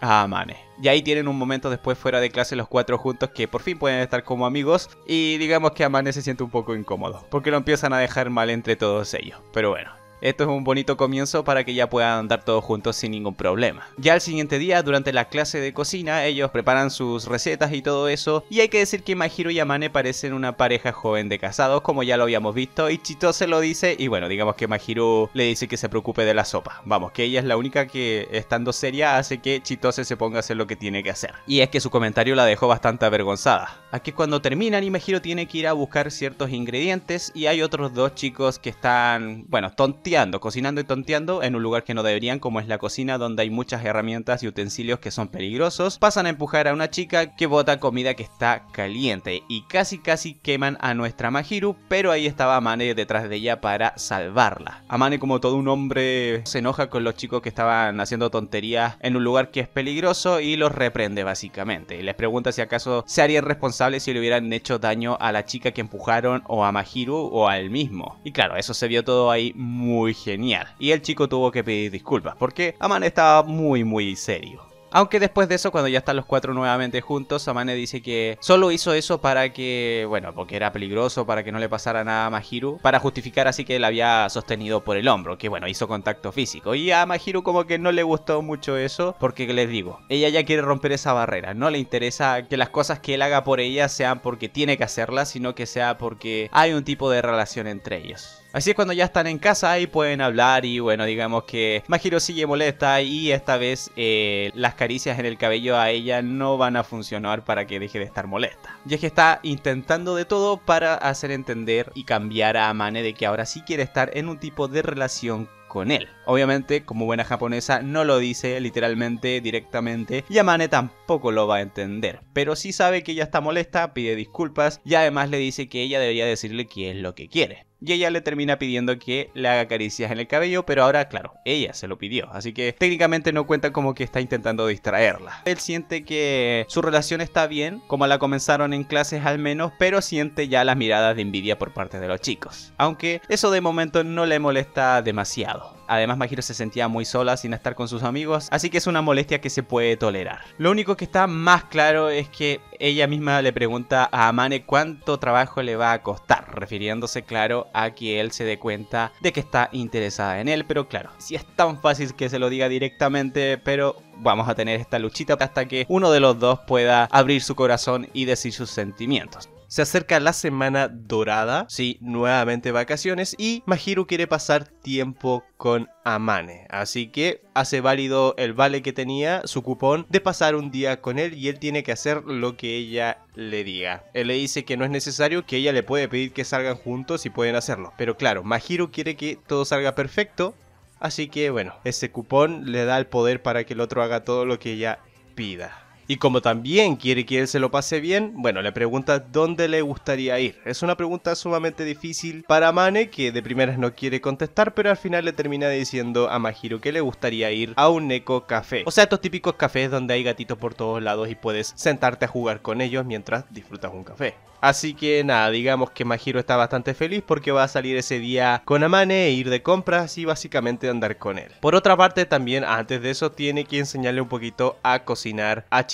a Amane. Y ahí tienen un momento después fuera de clase los cuatro juntos que por fin pueden estar como amigos y digamos que Amane se siente un poco incómodo porque lo empiezan a dejar mal entre todos ellos. Pero bueno, esto es un bonito comienzo para que ya puedan andar todos juntos sin ningún problema. Ya al siguiente día, durante la clase de cocina, ellos preparan sus recetas y todo eso, y hay que decir que Mahiro y Amane parecen una pareja joven de casados, como ya lo habíamos visto, y Chito se lo dice, y bueno, digamos que Mahiro le dice que se preocupe de la sopa. Vamos, que ella es la única que, estando seria, hace que Chitose se ponga a hacer lo que tiene que hacer. Y es que su comentario la dejó bastante avergonzada. Aquí cuando terminan y Mahiro tiene que ir a buscar ciertos ingredientes, y hay otros dos chicos que están, bueno, tontísimos cocinando y tonteando en un lugar que no deberían, como es la cocina, donde hay muchas herramientas y utensilios que son peligrosos. Pasan a empujar a una chica que bota comida que está caliente y casi casi queman a nuestra Mahiru, pero ahí estaba Amane detrás de ella para salvarla. Amane, como todo un hombre, se enoja con los chicos que estaban haciendo tonterías en un lugar que es peligroso y los reprende básicamente. Y les pregunta si acaso se harían responsables si le hubieran hecho daño a la chica que empujaron o a Mahiru o al mismo. Y claro, eso se vio todo ahí muy genial. Y el chico tuvo que pedir disculpas porque Amane estaba muy muy serio. Aunque después de eso, cuando ya están los cuatro nuevamente juntos, Amane dice que solo hizo eso para que, bueno, porque era peligroso, para que no le pasara nada a Mahiru, para justificar así que la había sostenido por el hombro, que bueno, hizo contacto físico. Y a Mahiru como que no le gustó mucho eso, porque les digo, ella ya quiere romper esa barrera, no le interesa que las cosas que él haga por ella sean porque tiene que hacerlas, sino que sea porque hay un tipo de relación entre ellos. Así es cuando ya están en casa y pueden hablar y bueno, digamos que Majiro sigue molesta y esta vez eh, las caricias en el cabello a ella no van a funcionar para que deje de estar molesta. Ya que está intentando de todo para hacer entender y cambiar a Amane de que ahora sí quiere estar en un tipo de relación con él. Obviamente, como buena japonesa, no lo dice literalmente, directamente, y Amane tampoco lo va a entender. Pero sí sabe que ella está molesta, pide disculpas y además le dice que ella debería decirle qué es lo que quiere y ella le termina pidiendo que le haga caricias en el cabello, pero ahora, claro, ella se lo pidió, así que técnicamente no cuenta como que está intentando distraerla. Él siente que su relación está bien, como la comenzaron en clases al menos, pero siente ya las miradas de envidia por parte de los chicos, aunque eso de momento no le molesta demasiado. Además, Majiro se sentía muy sola sin estar con sus amigos, así que es una molestia que se puede tolerar. Lo único que está más claro es que ella misma le pregunta a Amane cuánto trabajo le va a costar, refiriéndose, claro, a que él se dé cuenta de que está interesada en él, pero claro, si es tan fácil que se lo diga directamente, pero vamos a tener esta luchita hasta que uno de los dos pueda abrir su corazón y decir sus sentimientos. Se acerca la semana dorada, sí, nuevamente vacaciones y Mahiru quiere pasar tiempo con Amane. Así que hace válido el vale que tenía, su cupón, de pasar un día con él y él tiene que hacer lo que ella le diga. Él le dice que no es necesario, que ella le puede pedir que salgan juntos y pueden hacerlo. Pero claro, Mahiru quiere que todo salga perfecto, así que bueno, ese cupón le da el poder para que el otro haga todo lo que ella pida. Y como también quiere que él se lo pase bien, bueno, le pregunta dónde le gustaría ir. Es una pregunta sumamente difícil para Amane, que de primeras no quiere contestar, pero al final le termina diciendo a Majiro que le gustaría ir a un Neko Café. O sea, estos típicos cafés donde hay gatitos por todos lados y puedes sentarte a jugar con ellos mientras disfrutas un café. Así que nada, digamos que Majiro está bastante feliz porque va a salir ese día con Amane, e ir de compras y básicamente andar con él. Por otra parte, también antes de eso tiene que enseñarle un poquito a cocinar a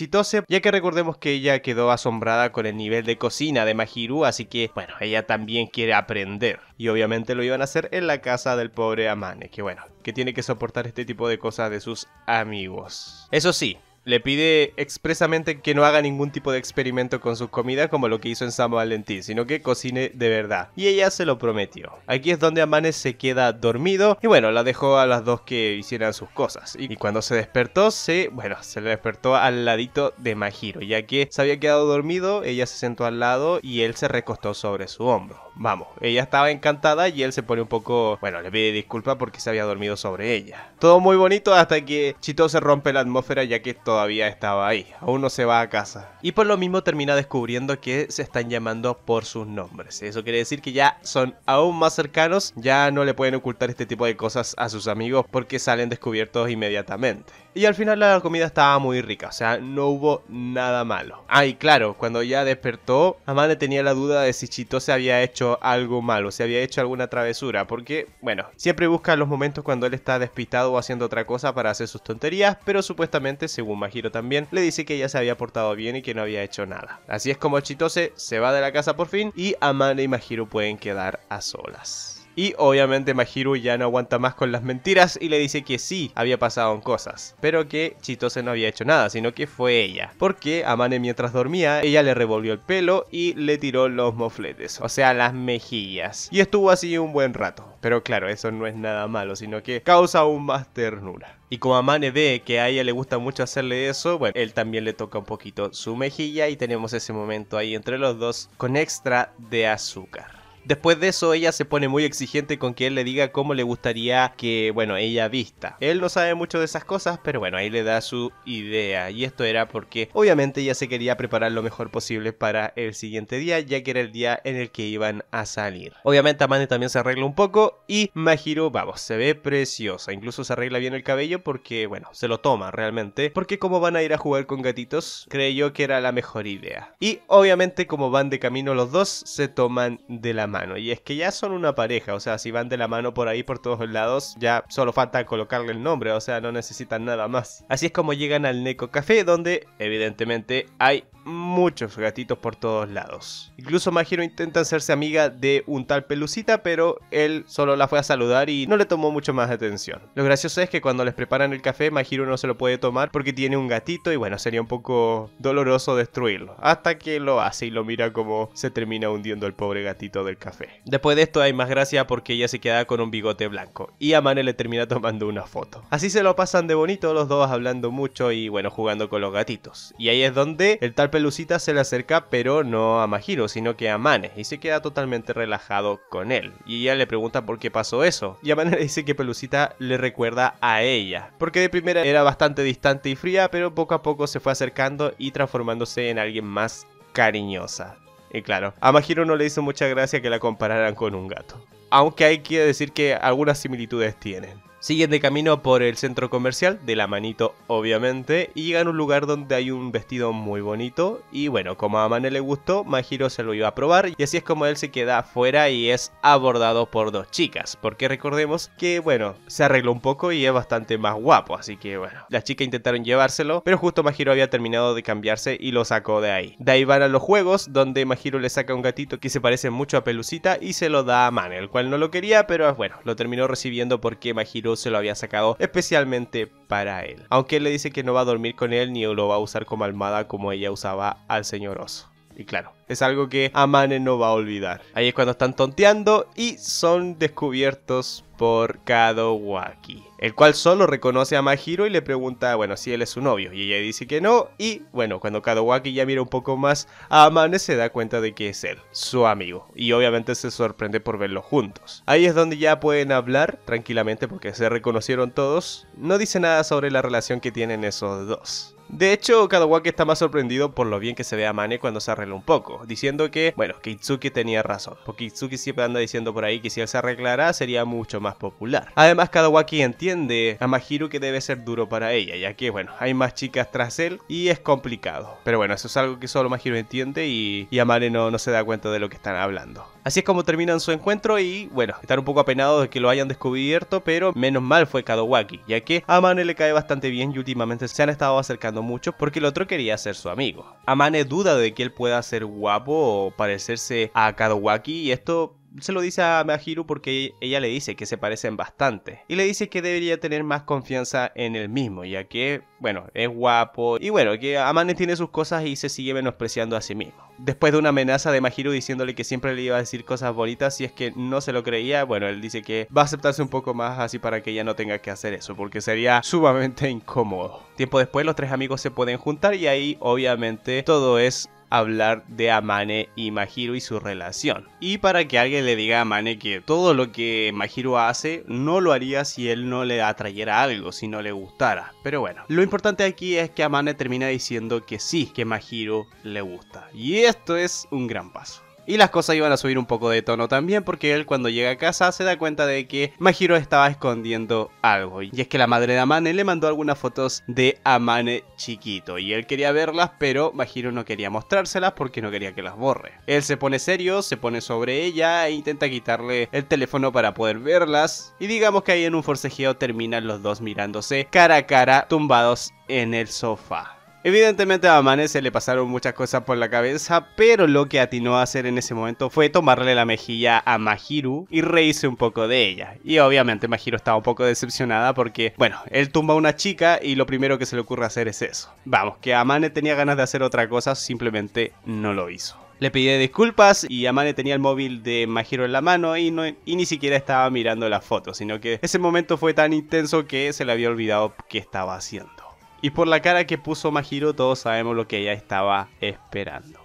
ya que recordemos que ella quedó asombrada con el nivel de cocina de Mahiru, así que, bueno, ella también quiere aprender. Y obviamente lo iban a hacer en la casa del pobre Amane, que bueno, que tiene que soportar este tipo de cosas de sus amigos. Eso sí, le pide expresamente que no haga ningún tipo de experimento con sus comidas como lo que hizo en San Valentín, sino que cocine de verdad. Y ella se lo prometió. Aquí es donde Amane se queda dormido y bueno, la dejó a las dos que hicieran sus cosas. Y cuando se despertó, se, bueno, se le despertó al ladito de Majiro, ya que se había quedado dormido, ella se sentó al lado y él se recostó sobre su hombro. Vamos, ella estaba encantada y él se pone un poco, bueno, le pide disculpas porque se había dormido sobre ella. Todo muy bonito hasta que Chito se rompe la atmósfera ya que todavía estaba ahí, aún no se va a casa. Y por lo mismo termina descubriendo que se están llamando por sus nombres. Eso quiere decir que ya son aún más cercanos, ya no le pueden ocultar este tipo de cosas a sus amigos porque salen descubiertos inmediatamente. Y al final la comida estaba muy rica, o sea, no hubo nada malo. Ah, y claro, cuando ya despertó, Amane tenía la duda de si Chito se había hecho algo malo, se había hecho alguna travesura, porque, bueno, siempre busca los momentos cuando él está despistado o haciendo otra cosa para hacer sus tonterías, pero supuestamente, según Majiro también, le dice que ella se había portado bien y que no había hecho nada. Así es como Chitose se va de la casa por fin y Amane y Majiro pueden quedar a solas. Y obviamente Mahiru ya no aguanta más con las mentiras y le dice que sí había pasado cosas, pero que Chitose no había hecho nada, sino que fue ella. Porque Amane mientras dormía, ella le revolvió el pelo y le tiró los mofletes, o sea las mejillas. Y estuvo así un buen rato. Pero claro, eso no es nada malo, sino que causa aún más ternura. Y como Amane ve que a ella le gusta mucho hacerle eso, bueno, él también le toca un poquito su mejilla y tenemos ese momento ahí entre los dos con extra de azúcar. Después de eso, ella se pone muy exigente con que él le diga cómo le gustaría que, bueno, ella vista. Él no sabe mucho de esas cosas, pero bueno, ahí le da su idea. Y esto era porque, obviamente, ella se quería preparar lo mejor posible para el siguiente día, ya que era el día en el que iban a salir. Obviamente, Amane también se arregla un poco y Majiro vamos, se ve preciosa. Incluso se arregla bien el cabello porque, bueno, se lo toma realmente. Porque como van a ir a jugar con gatitos, creyó que era la mejor idea. Y obviamente, como van de camino los dos, se toman de la mano. Y es que ya son una pareja, o sea, si van de la mano por ahí, por todos lados, ya solo falta colocarle el nombre, o sea, no necesitan nada más. Así es como llegan al Neko Café, donde evidentemente hay muchos gatitos por todos lados. Incluso Majiro intenta hacerse amiga de un tal Pelucita, pero él solo la fue a saludar y no le tomó mucho más atención. Lo gracioso es que cuando les preparan el café, Majiro no se lo puede tomar porque tiene un gatito y bueno, sería un poco doloroso destruirlo. Hasta que lo hace y lo mira como se termina hundiendo el pobre gatito del café. Después de esto hay más gracia porque ella se queda con un bigote blanco y a Mane le termina tomando una foto. Así se lo pasan de bonito los dos hablando mucho y bueno, jugando con los gatitos. Y ahí es donde el tal Pelucita Pelucita se le acerca, pero no a Majiro, sino que a Mane, y se queda totalmente relajado con él. Y ella le pregunta por qué pasó eso. Y a Mane le dice que Pelucita le recuerda a ella, porque de primera era bastante distante y fría, pero poco a poco se fue acercando y transformándose en alguien más cariñosa. Y claro, a Majiro no le hizo mucha gracia que la compararan con un gato. Aunque hay que decir que algunas similitudes tienen. Siguen de camino por el centro comercial, de la manito obviamente, y llegan a un lugar donde hay un vestido muy bonito. Y bueno, como a Mane le gustó, Majiro se lo iba a probar, y así es como él se queda afuera y es abordado por dos chicas. Porque recordemos que, bueno, se arregló un poco y es bastante más guapo, así que bueno. Las chicas intentaron llevárselo, pero justo Majiro había terminado de cambiarse y lo sacó de ahí. De ahí van a los juegos, donde Majiro le saca un gatito que se parece mucho a Pelucita y se lo da a Mane el cual no lo quería, pero bueno, lo terminó recibiendo porque Majiro se lo había sacado especialmente para él. Aunque él le dice que no va a dormir con él ni lo va a usar como almada como ella usaba al señor oso. Y claro, es algo que Amane no va a olvidar. Ahí es cuando están tonteando y son descubiertos por Kadowaki, el cual solo reconoce a Mahiro y le pregunta, bueno, si él es su novio, y ella dice que no, y bueno, cuando Kadowaki ya mira un poco más a Amane se da cuenta de que es él, su amigo, y obviamente se sorprende por verlos juntos. Ahí es donde ya pueden hablar tranquilamente porque se reconocieron todos, no dice nada sobre la relación que tienen esos dos. De hecho, Kadowaki está más sorprendido por lo bien que se ve a Mane cuando se arregla un poco, diciendo que, bueno, que tenía razón, porque Itsuki siempre anda diciendo por ahí que si él se arreglara sería mucho más popular. Además, Kadowaki entiende a Mahiru que debe ser duro para ella, ya que, bueno, hay más chicas tras él y es complicado. Pero bueno, eso es algo que solo Mahiru entiende y, y a Mane no, no se da cuenta de lo que están hablando. Así es como terminan su encuentro y bueno, están un poco apenados de que lo hayan descubierto, pero menos mal fue Kadowaki, ya que a Amane le cae bastante bien y últimamente se han estado acercando mucho porque el otro quería ser su amigo. Amane duda de que él pueda ser guapo o parecerse a Kadowaki y esto se lo dice a, Mahiru porque ella le dice que se parecen bastante. Y le dice que debería tener más confianza en él mismo, ya que, bueno, es guapo. Y bueno, que Amane tiene sus cosas y se sigue menospreciando a sí mismo. Después de una amenaza de Mahiru diciéndole que siempre le iba a decir cosas bonitas si es que no se lo creía, bueno, él dice que va a aceptarse un poco más así para que ella no tenga que hacer eso, porque sería sumamente incómodo. Tiempo después los tres amigos se pueden juntar y ahí obviamente todo es hablar de Amane y Mahiro y su relación. Y para que alguien le diga a Amane que todo lo que Mahiro hace no lo haría si él no le atrayera algo, si no le gustara. Pero bueno, lo importante aquí es que Amane termina diciendo que sí, que Mahiro le gusta. Y esto es un gran paso y las cosas iban a subir un poco de tono también porque él cuando llega a casa se da cuenta de que Mahiro estaba escondiendo algo y es que la madre de Amane le mandó algunas fotos de Amane chiquito y él quería verlas pero Mahiro no quería mostrárselas porque no quería que las borre. Él se pone serio, se pone sobre ella e intenta quitarle el teléfono para poder verlas y digamos que ahí en un forcejeo terminan los dos mirándose cara a cara tumbados en el sofá. Evidentemente a Amane se le pasaron muchas cosas por la cabeza, pero lo que atinó a hacer en ese momento fue tomarle la mejilla a Mahiru y reírse un poco de ella. Y obviamente Mahiru estaba un poco decepcionada porque, bueno, él tumba a una chica y lo primero que se le ocurre hacer es eso. Vamos, que Amane tenía ganas de hacer otra cosa, simplemente no lo hizo. Le pidió disculpas y Amane tenía el móvil de Majiru en la mano y, y ni siquiera estaba mirando la foto, sino que ese momento fue tan intenso que se le había olvidado qué estaba haciendo. Y por la cara que puso Majiro, todos sabemos lo que ella estaba esperando.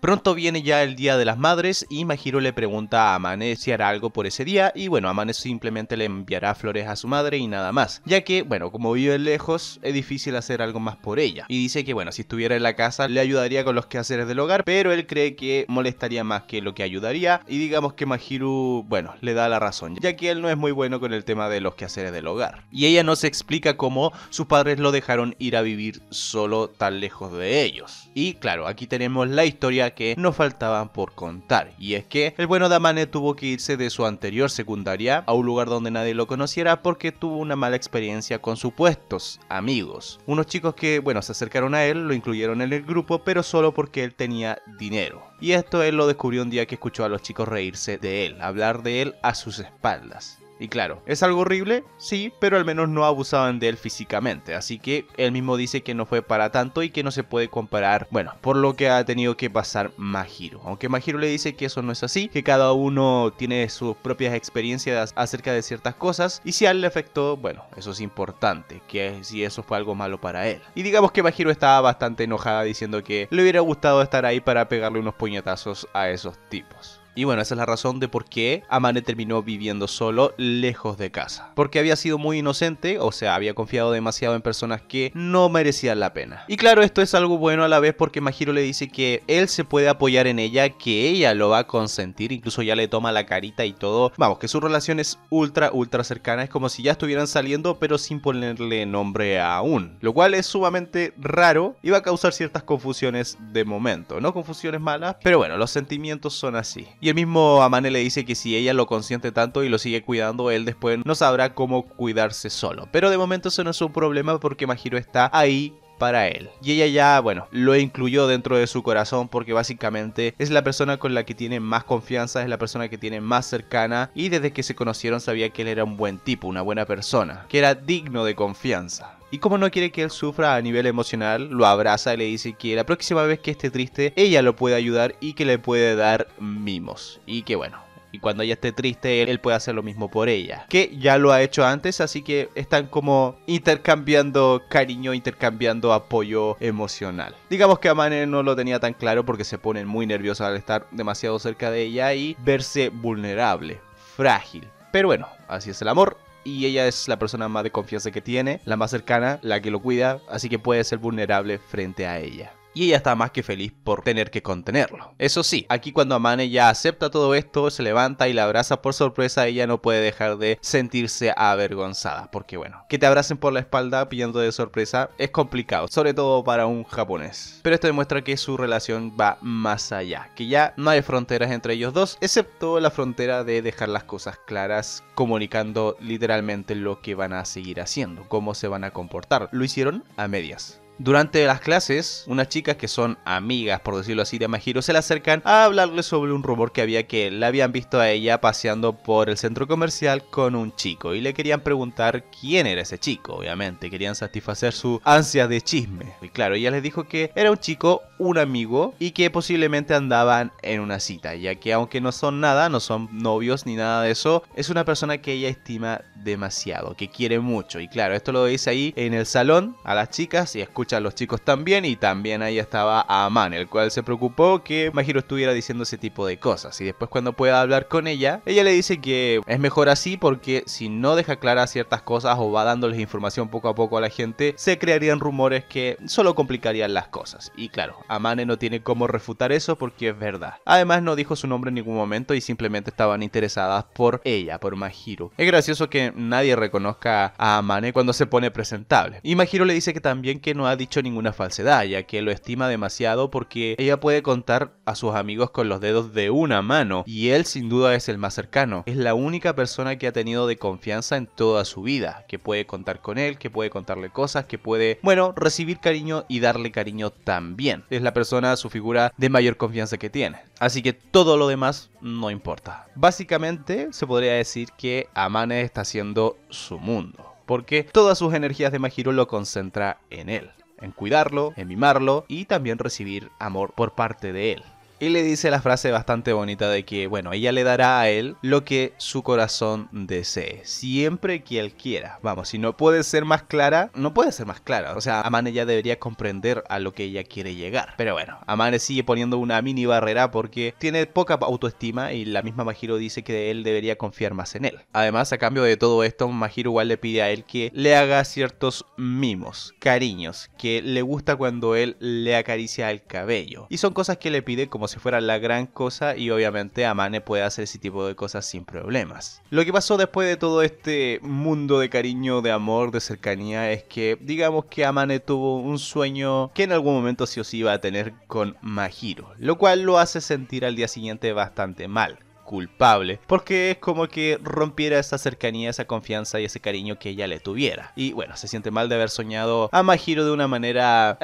Pronto viene ya el Día de las Madres y Mahiru le pregunta a Amane si hará algo por ese día y bueno, Amane simplemente le enviará flores a su madre y nada más, ya que bueno, como vive lejos es difícil hacer algo más por ella y dice que bueno, si estuviera en la casa le ayudaría con los quehaceres del hogar, pero él cree que molestaría más que lo que ayudaría y digamos que Mahiru, bueno, le da la razón, ya que él no es muy bueno con el tema de los quehaceres del hogar. Y ella no se explica cómo sus padres lo dejaron ir a vivir solo tan lejos de ellos. Y claro, aquí tenemos la historia que nos faltaban por contar. Y es que el bueno Damane tuvo que irse de su anterior secundaria a un lugar donde nadie lo conociera porque tuvo una mala experiencia con supuestos amigos. Unos chicos que, bueno, se acercaron a él, lo incluyeron en el grupo, pero solo porque él tenía dinero. Y esto él lo descubrió un día que escuchó a los chicos reírse de él, hablar de él a sus espaldas. Y claro, es algo horrible, sí, pero al menos no abusaban de él físicamente. Así que él mismo dice que no fue para tanto y que no se puede comparar, bueno, por lo que ha tenido que pasar Mahiro. Aunque Mahiro le dice que eso no es así, que cada uno tiene sus propias experiencias acerca de ciertas cosas y si a él le afectó, bueno, eso es importante, que si eso fue algo malo para él. Y digamos que Majiro estaba bastante enojada diciendo que le hubiera gustado estar ahí para pegarle unos puñetazos a esos tipos. Y bueno, esa es la razón de por qué Amane terminó viviendo solo lejos de casa. Porque había sido muy inocente, o sea, había confiado demasiado en personas que no merecían la pena. Y claro, esto es algo bueno a la vez porque Majiro le dice que él se puede apoyar en ella, que ella lo va a consentir, incluso ya le toma la carita y todo. Vamos, que su relación es ultra, ultra cercana, es como si ya estuvieran saliendo pero sin ponerle nombre aún. Lo cual es sumamente raro y va a causar ciertas confusiones de momento. No confusiones malas, pero bueno, los sentimientos son así. Y el mismo Amane le dice que si ella lo consiente tanto y lo sigue cuidando, él después no sabrá cómo cuidarse solo. Pero de momento eso no es un problema porque Mahiro está ahí para él. Y ella ya, bueno, lo incluyó dentro de su corazón porque básicamente es la persona con la que tiene más confianza, es la persona que tiene más cercana y desde que se conocieron sabía que él era un buen tipo, una buena persona, que era digno de confianza. Y como no quiere que él sufra a nivel emocional, lo abraza y le dice que la próxima vez que esté triste, ella lo puede ayudar y que le puede dar mimos. Y que bueno, y cuando ella esté triste, él, puede hacer lo mismo por ella. Que ya lo ha hecho antes, así que están como intercambiando cariño, intercambiando apoyo emocional. Digamos que Amane no lo tenía tan claro porque se ponen muy nerviosa al estar demasiado cerca de ella y verse vulnerable, frágil. Pero bueno, así es el amor, y ella es la persona más de confianza que tiene, la más cercana, la que lo cuida, así que puede ser vulnerable frente a ella y ella está más que feliz por tener que contenerlo. Eso sí, aquí cuando Amane ya acepta todo esto, se levanta y la abraza por sorpresa, ella no puede dejar de sentirse avergonzada, porque bueno, que te abracen por la espalda pillando de sorpresa es complicado, sobre todo para un japonés. Pero esto demuestra que su relación va más allá, que ya no hay fronteras entre ellos dos, excepto la frontera de dejar las cosas claras, comunicando literalmente lo que van a seguir haciendo, cómo se van a comportar. Lo hicieron a medias. Durante las clases, unas chicas que son amigas, por decirlo así, de Majiro se le acercan a hablarle sobre un rumor que había que la habían visto a ella paseando por el centro comercial con un chico y le querían preguntar quién era ese chico, obviamente, querían satisfacer su ansia de chisme. Y claro, ella les dijo que era un chico, un amigo y que posiblemente andaban en una cita, ya que aunque no son nada, no son novios ni nada de eso, es una persona que ella estima demasiado, que quiere mucho. Y claro, esto lo dice ahí en el salón a las chicas y escucha a los chicos también y también ahí estaba Amane, el cual se preocupó que Majiro estuviera diciendo ese tipo de cosas y después cuando pueda hablar con ella, ella le dice que es mejor así porque si no deja claras ciertas cosas o va dándoles información poco a poco a la gente, se crearían rumores que solo complicarían las cosas. Y claro, Amane no tiene cómo refutar eso porque es verdad. Además no dijo su nombre en ningún momento y simplemente estaban interesadas por ella, por Mahiro. Es gracioso que nadie reconozca a Amane cuando se pone presentable. Y Mahiro le dice que también que no ha dicho ninguna falsedad, ya que lo estima demasiado porque ella puede contar a sus amigos con los dedos de una mano y él sin duda es el más cercano. Es la única persona que ha tenido de confianza en toda su vida, que puede contar con él, que puede contarle cosas, que puede, bueno, recibir cariño y darle cariño también. Es la persona, su figura de mayor confianza que tiene. Así que todo lo demás no importa. Básicamente se podría decir que Amane está haciendo su mundo porque todas sus energías de Majiro lo concentra en él en cuidarlo, en mimarlo y también recibir amor por parte de él. Y le dice la frase bastante bonita de que, bueno, ella le dará a él lo que su corazón desee, siempre que él quiera. Vamos, si no puede ser más clara, no puede ser más clara. O sea, Amane ya debería comprender a lo que ella quiere llegar. Pero bueno, Amane sigue poniendo una mini barrera porque tiene poca autoestima y la misma Majiro dice que él debería confiar más en él. Además, a cambio de todo esto, Majiro igual le pide a él que le haga ciertos mimos, cariños, que le gusta cuando él le acaricia el cabello. Y son cosas que le pide como si fuera la gran cosa y obviamente Amane puede hacer ese tipo de cosas sin problemas. Lo que pasó después de todo este mundo de cariño, de amor, de cercanía es que digamos que Amane tuvo un sueño que en algún momento sí o sí iba a tener con Mahiro, lo cual lo hace sentir al día siguiente bastante mal culpable, porque es como que rompiera esa cercanía, esa confianza y ese cariño que ella le tuviera. Y bueno, se siente mal de haber soñado a Mahiro de una manera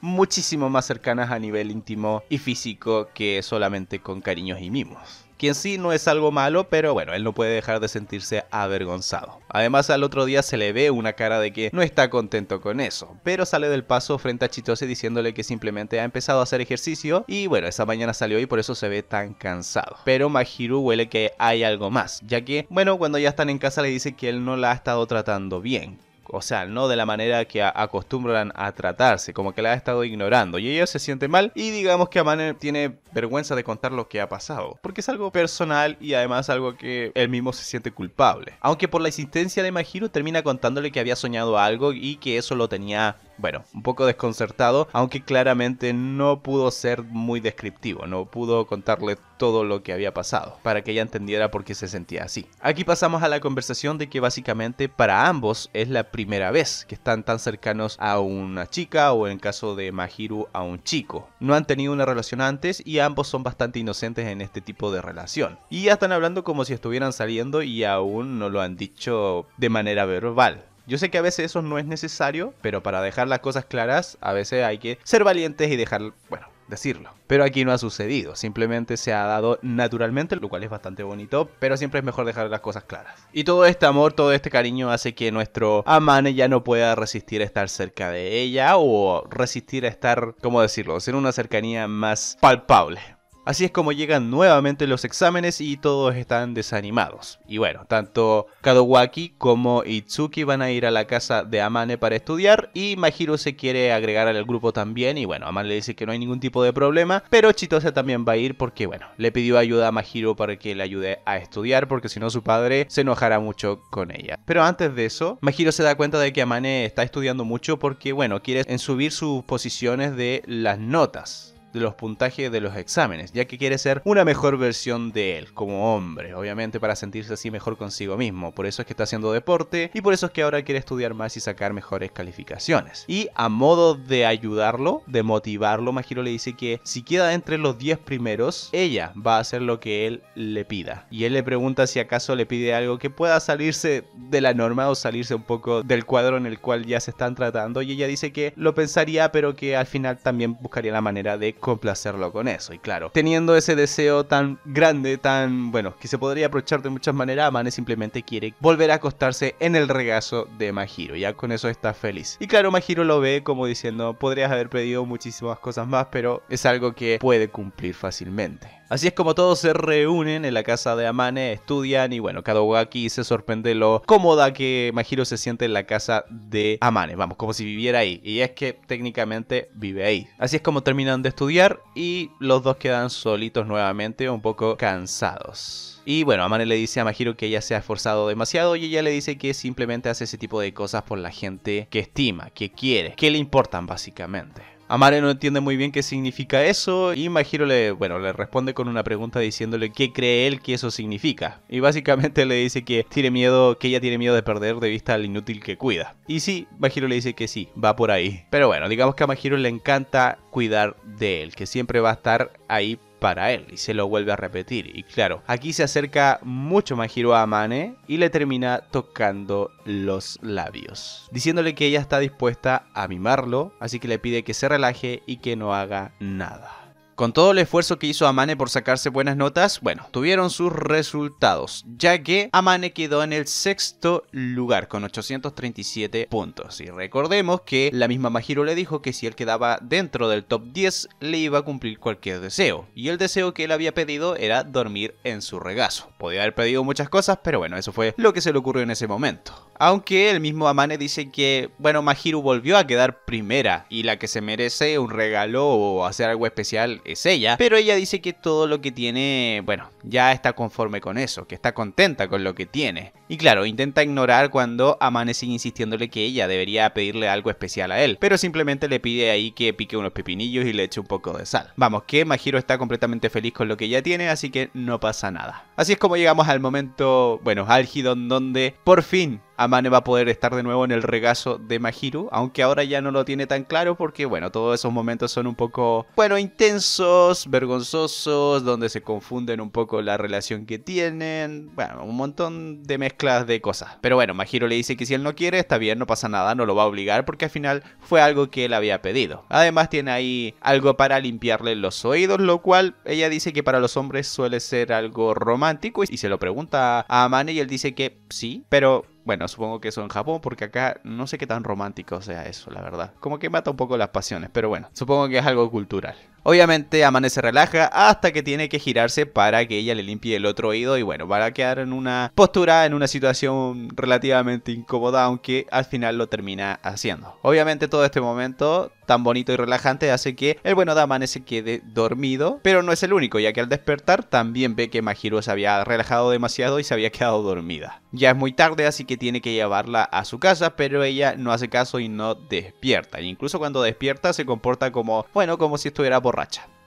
muchísimo más cercana a nivel íntimo y físico que solamente con cariños y mimos. Quien sí no es algo malo, pero bueno, él no puede dejar de sentirse avergonzado. Además, al otro día se le ve una cara de que no está contento con eso, pero sale del paso frente a Chitose diciéndole que simplemente ha empezado a hacer ejercicio y bueno, esa mañana salió y por eso se ve tan cansado. Pero Mahiru huele que hay algo más, ya que, bueno, cuando ya están en casa le dice que él no la ha estado tratando bien, o sea, no de la manera que acostumbran a tratarse, como que la ha estado ignorando y ella se siente mal y digamos que Amane tiene vergüenza de contar lo que ha pasado, porque es algo personal y además algo que él mismo se siente culpable. Aunque por la insistencia de Mahiro termina contándole que había soñado algo y que eso lo tenía bueno, un poco desconcertado, aunque claramente no pudo ser muy descriptivo, no pudo contarle todo lo que había pasado, para que ella entendiera por qué se sentía así. Aquí pasamos a la conversación de que básicamente para ambos es la primera vez que están tan cercanos a una chica o en caso de Mahiru a un chico. No han tenido una relación antes y ambos son bastante inocentes en este tipo de relación. Y ya están hablando como si estuvieran saliendo y aún no lo han dicho de manera verbal. Yo sé que a veces eso no es necesario, pero para dejar las cosas claras, a veces hay que ser valientes y dejar, bueno, decirlo. Pero aquí no ha sucedido, simplemente se ha dado naturalmente, lo cual es bastante bonito, pero siempre es mejor dejar las cosas claras. Y todo este amor, todo este cariño hace que nuestro amane ya no pueda resistir a estar cerca de ella o resistir a estar, ¿cómo decirlo?, en una cercanía más palpable. Así es como llegan nuevamente los exámenes y todos están desanimados. Y bueno, tanto Kadowaki como Itsuki van a ir a la casa de Amane para estudiar y Mahiro se quiere agregar al grupo también y bueno, Amane le dice que no hay ningún tipo de problema, pero Chitose también va a ir porque bueno, le pidió ayuda a Mahiro para que le ayude a estudiar porque si no su padre se enojará mucho con ella. Pero antes de eso, Mahiro se da cuenta de que Amane está estudiando mucho porque bueno, quiere subir sus posiciones de las notas de los puntajes de los exámenes, ya que quiere ser una mejor versión de él como hombre, obviamente para sentirse así mejor consigo mismo. Por eso es que está haciendo deporte y por eso es que ahora quiere estudiar más y sacar mejores calificaciones. Y a modo de ayudarlo, de motivarlo, Majiro le dice que si queda entre los 10 primeros, ella va a hacer lo que él le pida. Y él le pregunta si acaso le pide algo que pueda salirse de la norma o salirse un poco del cuadro en el cual ya se están tratando y ella dice que lo pensaría pero que al final también buscaría la manera de complacerlo con eso. Y claro, teniendo ese deseo tan grande, tan bueno, que se podría aprovechar de muchas maneras, Amane simplemente quiere volver a acostarse en el regazo de Mahiro. Ya con eso está feliz. Y claro, Mahiro lo ve como diciendo, podrías haber pedido muchísimas cosas más, pero es algo que puede cumplir fácilmente. Así es como todos se reúnen en la casa de Amane, estudian y bueno, Kadowaki se sorprende lo cómoda que Majiro se siente en la casa de Amane, vamos, como si viviera ahí. Y es que técnicamente vive ahí. Así es como terminan de estudiar y los dos quedan solitos nuevamente, un poco cansados. Y bueno, Amane le dice a Majiro que ella se ha esforzado demasiado y ella le dice que simplemente hace ese tipo de cosas por la gente que estima, que quiere, que le importan básicamente. Amare no entiende muy bien qué significa eso y Majiro le, bueno, le responde con una pregunta diciéndole qué cree él que eso significa. Y básicamente le dice que tiene miedo, que ella tiene miedo de perder de vista al inútil que cuida. Y sí, Majiro le dice que sí, va por ahí. Pero bueno, digamos que a Majiro le encanta cuidar de él, que siempre va a estar ahí para él y se lo vuelve a repetir. Y claro, aquí se acerca mucho más giro a Amane y le termina tocando los labios, diciéndole que ella está dispuesta a mimarlo, así que le pide que se relaje y que no haga nada. Con todo el esfuerzo que hizo Amane por sacarse buenas notas, bueno, tuvieron sus resultados, ya que Amane quedó en el sexto lugar con 837 puntos. Y recordemos que la misma Majiro le dijo que si él quedaba dentro del top 10 le iba a cumplir cualquier deseo. Y el deseo que él había pedido era dormir en su regazo. Podía haber pedido muchas cosas, pero bueno, eso fue lo que se le ocurrió en ese momento. Aunque el mismo Amane dice que, bueno, Mahiru volvió a quedar primera y la que se merece un regalo o hacer algo especial es ella, pero ella dice que todo lo que tiene, bueno, ya está conforme con eso, que está contenta con lo que tiene. Y claro, intenta ignorar cuando Amane sigue insistiéndole que ella debería pedirle algo especial a él, pero simplemente le pide ahí que pique unos pepinillos y le eche un poco de sal. Vamos, que Majiro está completamente feliz con lo que ella tiene, así que no pasa nada. Así es como llegamos al momento, bueno, álgido donde por fin Amane va a poder estar de nuevo en el regazo de Mahiru, aunque ahora ya no lo tiene tan claro porque, bueno, todos esos momentos son un poco, bueno, intensos, vergonzosos, donde se confunden un poco la relación que tienen, bueno, un montón de mezclas de cosas. Pero bueno, Mahiru le dice que si él no quiere, está bien, no pasa nada, no lo va a obligar porque al final fue algo que él había pedido. Además tiene ahí algo para limpiarle los oídos, lo cual ella dice que para los hombres suele ser algo romántico y se lo pregunta a Amane y él dice que sí, pero bueno, supongo que eso en Japón, porque acá no sé qué tan romántico sea eso, la verdad. Como que mata un poco las pasiones, pero bueno, supongo que es algo cultural. Obviamente Amane se relaja hasta que tiene que girarse para que ella le limpie el otro oído y bueno, va a quedar en una postura, en una situación relativamente incómoda, aunque al final lo termina haciendo. Obviamente todo este momento tan bonito y relajante hace que el bueno de Amane se quede dormido, pero no es el único, ya que al despertar también ve que Mahiro se había relajado demasiado y se había quedado dormida. Ya es muy tarde, así que tiene que llevarla a su casa, pero ella no hace caso y no despierta. incluso cuando despierta se comporta como, bueno, como si estuviera por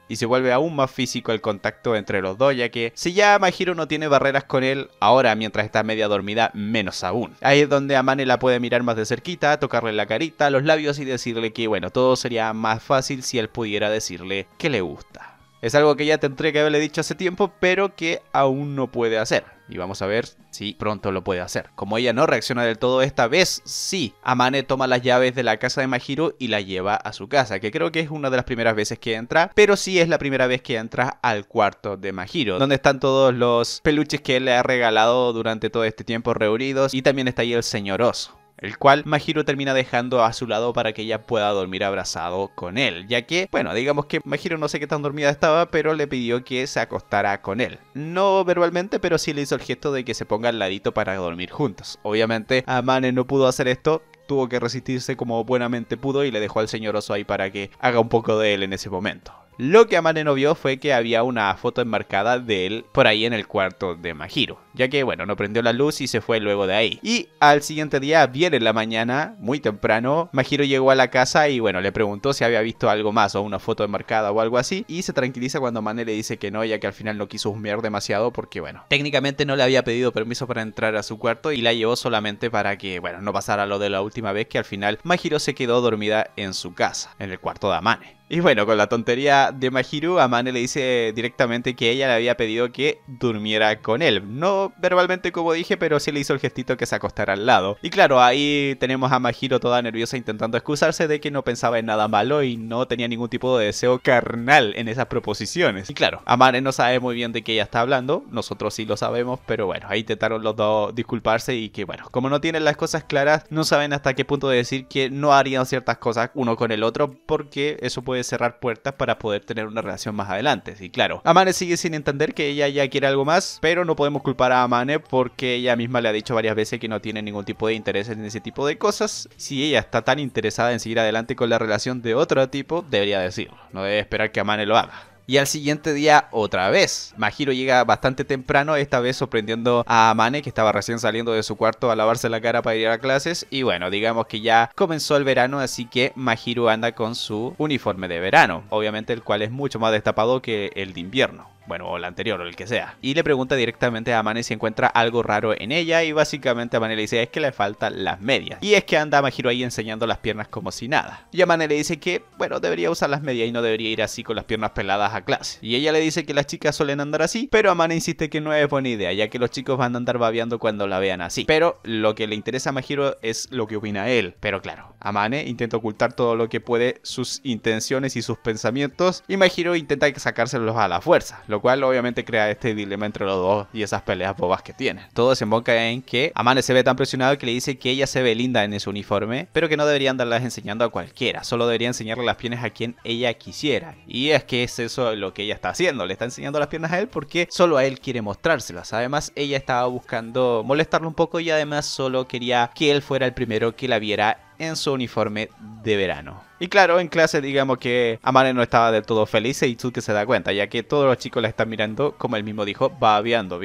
y se vuelve aún más físico el contacto entre los dos, ya que si ya Majiro no tiene barreras con él, ahora mientras está media dormida, menos aún. Ahí es donde Amane la puede mirar más de cerquita, tocarle la carita, los labios y decirle que bueno, todo sería más fácil si él pudiera decirle que le gusta. Es algo que ya tendría que haberle dicho hace tiempo, pero que aún no puede hacer. Y vamos a ver si pronto lo puede hacer. Como ella no reacciona del todo esta vez, sí, Amane toma las llaves de la casa de majiro y la lleva a su casa, que creo que es una de las primeras veces que entra, pero sí es la primera vez que entra al cuarto de majiro donde están todos los peluches que él le ha regalado durante todo este tiempo reunidos y también está ahí el señor oso el cual Mahiro termina dejando a su lado para que ella pueda dormir abrazado con él, ya que, bueno, digamos que Mahiro no sé qué tan dormida estaba, pero le pidió que se acostara con él. No verbalmente, pero sí le hizo el gesto de que se ponga al ladito para dormir juntos. Obviamente, Amane no pudo hacer esto, tuvo que resistirse como buenamente pudo y le dejó al señor oso ahí para que haga un poco de él en ese momento. Lo que Amane no vio fue que había una foto enmarcada de él por ahí en el cuarto de Majiro, ya que bueno, no prendió la luz y se fue luego de ahí. Y al siguiente día, bien en la mañana, muy temprano, Majiro llegó a la casa y bueno, le preguntó si había visto algo más o una foto enmarcada o algo así, y se tranquiliza cuando Amane le dice que no, ya que al final no quiso humear demasiado porque bueno, técnicamente no le había pedido permiso para entrar a su cuarto y la llevó solamente para que bueno, no pasara lo de la última vez que al final Majiro se quedó dormida en su casa, en el cuarto de Amane. Y bueno, con la tontería de Mahiru, Amane le dice directamente que ella le había pedido que durmiera con él. No verbalmente como dije, pero sí le hizo el gestito que se acostara al lado. Y claro, ahí tenemos a Mahiru toda nerviosa intentando excusarse de que no pensaba en nada malo y no tenía ningún tipo de deseo carnal en esas proposiciones. Y claro, Amane no sabe muy bien de qué ella está hablando, nosotros sí lo sabemos, pero bueno, ahí intentaron los dos disculparse y que bueno, como no tienen las cosas claras, no saben hasta qué punto de decir que no harían ciertas cosas uno con el otro porque eso puede cerrar puertas para poder tener una relación más adelante. Y claro, Amane sigue sin entender que ella ya quiere algo más, pero no podemos culpar a Amane porque ella misma le ha dicho varias veces que no tiene ningún tipo de interés en ese tipo de cosas. Si ella está tan interesada en seguir adelante con la relación de otro tipo, debería decirlo. No debe esperar que Amane lo haga y al siguiente día otra vez. Majiro llega bastante temprano, esta vez sorprendiendo a Amane que estaba recién saliendo de su cuarto a lavarse la cara para ir a clases y bueno, digamos que ya comenzó el verano, así que Majiro anda con su uniforme de verano, obviamente el cual es mucho más destapado que el de invierno bueno, o la anterior, o el que sea. Y le pregunta directamente a Amane si encuentra algo raro en ella y básicamente Amane le dice es que le faltan las medias. Y es que anda Majiro ahí enseñando las piernas como si nada. Y Amane le dice que, bueno, debería usar las medias y no debería ir así con las piernas peladas a clase. Y ella le dice que las chicas suelen andar así, pero Amane insiste que no es buena idea, ya que los chicos van a andar babeando cuando la vean así. Pero lo que le interesa a Majiro es lo que opina él. Pero claro, Amane intenta ocultar todo lo que puede sus intenciones y sus pensamientos y Mahiro intenta sacárselos a la fuerza, lo cual obviamente crea este dilema entre los dos y esas peleas bobas que tienen. Todo desemboca en que Amane se ve tan presionado que le dice que ella se ve linda en ese uniforme, pero que no debería andarlas enseñando a cualquiera, solo debería enseñarle las piernas a quien ella quisiera. Y es que es eso lo que ella está haciendo, le está enseñando las piernas a él porque solo a él quiere mostrárselas. Además, ella estaba buscando molestarlo un poco y además solo quería que él fuera el primero que la viera en su uniforme de verano. Y claro, en clase digamos que Amane no estaba del todo feliz y Itsuki se da cuenta, ya que todos los chicos la están mirando, como él mismo dijo, va viendo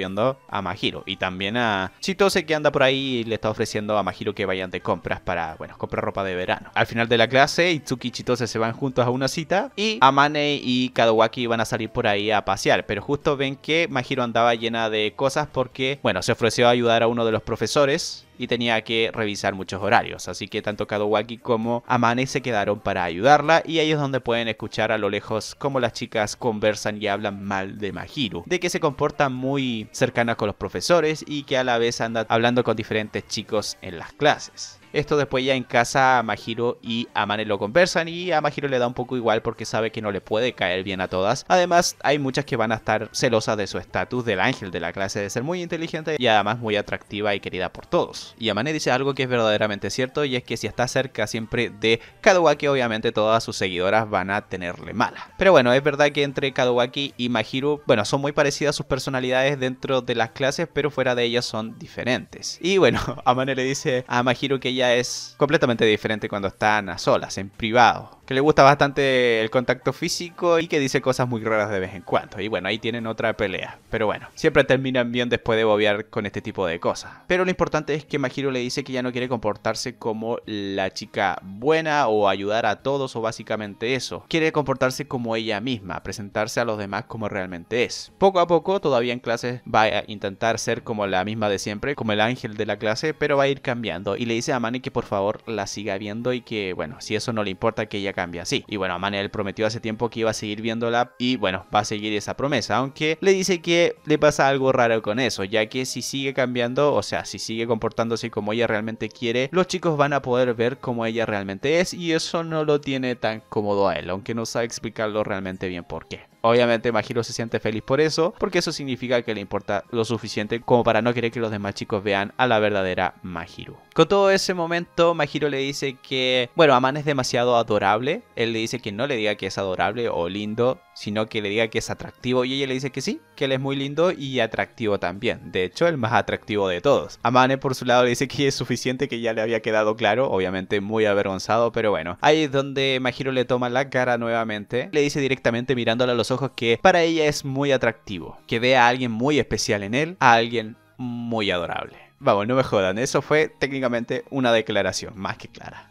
a Mahiro. Y también a Chitose que anda por ahí y le está ofreciendo a Mahiro que vayan de compras para, bueno, comprar ropa de verano. Al final de la clase, Itsuki y Chitose se van juntos a una cita y Amane y Kadowaki van a salir por ahí a pasear. Pero justo ven que Mahiro andaba llena de cosas porque, bueno, se ofreció a ayudar a uno de los profesores y tenía que revisar muchos horarios. Así que tanto Kadowaki como Amane se quedaron para ayudarla y ahí es donde pueden escuchar a lo lejos cómo las chicas conversan y hablan mal de Mahiru, de que se comporta muy cercana con los profesores y que a la vez anda hablando con diferentes chicos en las clases. Esto después ya en casa Majiro y Amane lo conversan y a Majiro le da un poco igual porque sabe que no le puede caer bien a todas. Además, hay muchas que van a estar celosas de su estatus del ángel de la clase de ser muy inteligente y además muy atractiva y querida por todos. Y Amane dice algo que es verdaderamente cierto y es que si está cerca siempre de Kadowaki, obviamente todas sus seguidoras van a tenerle mala. Pero bueno, es verdad que entre Kadowaki y Mahiro, bueno, son muy parecidas sus personalidades dentro de las clases, pero fuera de ellas son diferentes. Y bueno, Amane le dice a Mahiro que ella es completamente diferente cuando están a solas, en privado que le gusta bastante el contacto físico y que dice cosas muy raras de vez en cuando. Y bueno, ahí tienen otra pelea. Pero bueno, siempre terminan bien después de bobear con este tipo de cosas. Pero lo importante es que Mahiro le dice que ya no quiere comportarse como la chica buena o ayudar a todos o básicamente eso. Quiere comportarse como ella misma, presentarse a los demás como realmente es. Poco a poco, todavía en clases va a intentar ser como la misma de siempre, como el ángel de la clase, pero va a ir cambiando. Y le dice a Mani que por favor la siga viendo y que bueno, si eso no le importa que ella cambia. así. y bueno, manuel prometió hace tiempo que iba a seguir viéndola y bueno, va a seguir esa promesa, aunque le dice que le pasa algo raro con eso, ya que si sigue cambiando, o sea, si sigue comportándose como ella realmente quiere, los chicos van a poder ver cómo ella realmente es y eso no lo tiene tan cómodo a él, aunque no sabe explicarlo realmente bien por qué. Obviamente Majiro se siente feliz por eso, porque eso significa que le importa lo suficiente como para no querer que los demás chicos vean a la verdadera Majiro. Con todo ese momento, Majiro le dice que, bueno, Aman es demasiado adorable. Él le dice que no le diga que es adorable o lindo, sino que le diga que es atractivo y ella le dice que sí, que él es muy lindo y atractivo también, de hecho el más atractivo de todos. Amane por su lado le dice que es suficiente que ya le había quedado claro, obviamente muy avergonzado, pero bueno, ahí es donde Majiro le toma la cara nuevamente, le dice directamente mirándole a los ojos que para ella es muy atractivo, que ve a alguien muy especial en él, a alguien muy adorable. Vamos, no me jodan, eso fue técnicamente una declaración, más que clara.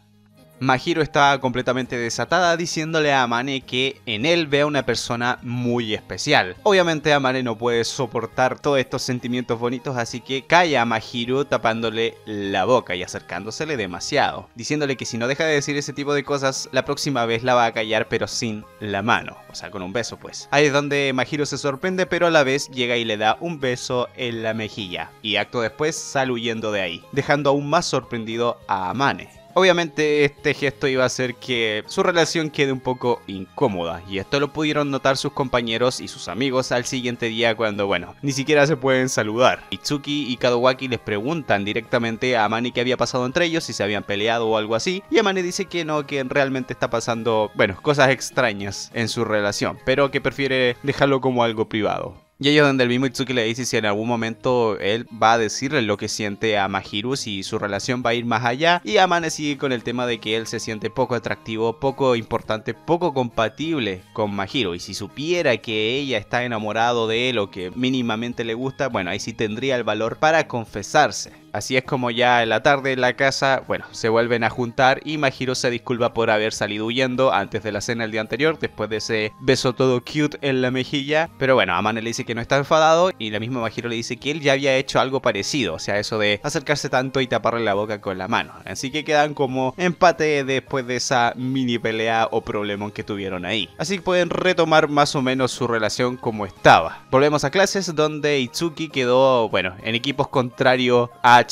Mahiro está completamente desatada diciéndole a Amane que en él ve a una persona muy especial. Obviamente Amane no puede soportar todos estos sentimientos bonitos así que calla a Mahiro tapándole la boca y acercándosele demasiado, diciéndole que si no deja de decir ese tipo de cosas la próxima vez la va a callar pero sin la mano, o sea con un beso pues. Ahí es donde Mahiro se sorprende pero a la vez llega y le da un beso en la mejilla y acto después sale huyendo de ahí, dejando aún más sorprendido a Amane. Obviamente este gesto iba a hacer que su relación quede un poco incómoda y esto lo pudieron notar sus compañeros y sus amigos al siguiente día cuando, bueno, ni siquiera se pueden saludar. Itsuki y Kadowaki les preguntan directamente a Amane qué había pasado entre ellos, si se habían peleado o algo así, y Amane dice que no, que realmente está pasando, bueno, cosas extrañas en su relación, pero que prefiere dejarlo como algo privado. Y ellos donde el mismo Itsuki le dice si en algún momento él va a decirle lo que siente a Mahiru, si su relación va a ir más allá. Y Amane sigue con el tema de que él se siente poco atractivo, poco importante, poco compatible con Mahiru. Y si supiera que ella está enamorado de él o que mínimamente le gusta, bueno, ahí sí tendría el valor para confesarse. Así es como ya en la tarde en la casa, bueno, se vuelven a juntar y Mahiro se disculpa por haber salido huyendo antes de la cena el día anterior, después de ese beso todo cute en la mejilla. Pero bueno, Amane le dice que no está enfadado y la misma Mahiro le dice que él ya había hecho algo parecido, o sea, eso de acercarse tanto y taparle la boca con la mano. Así que quedan como empate después de esa mini pelea o problemón que tuvieron ahí. Así que pueden retomar más o menos su relación como estaba. Volvemos a clases donde Itsuki quedó, bueno, en equipos contrario a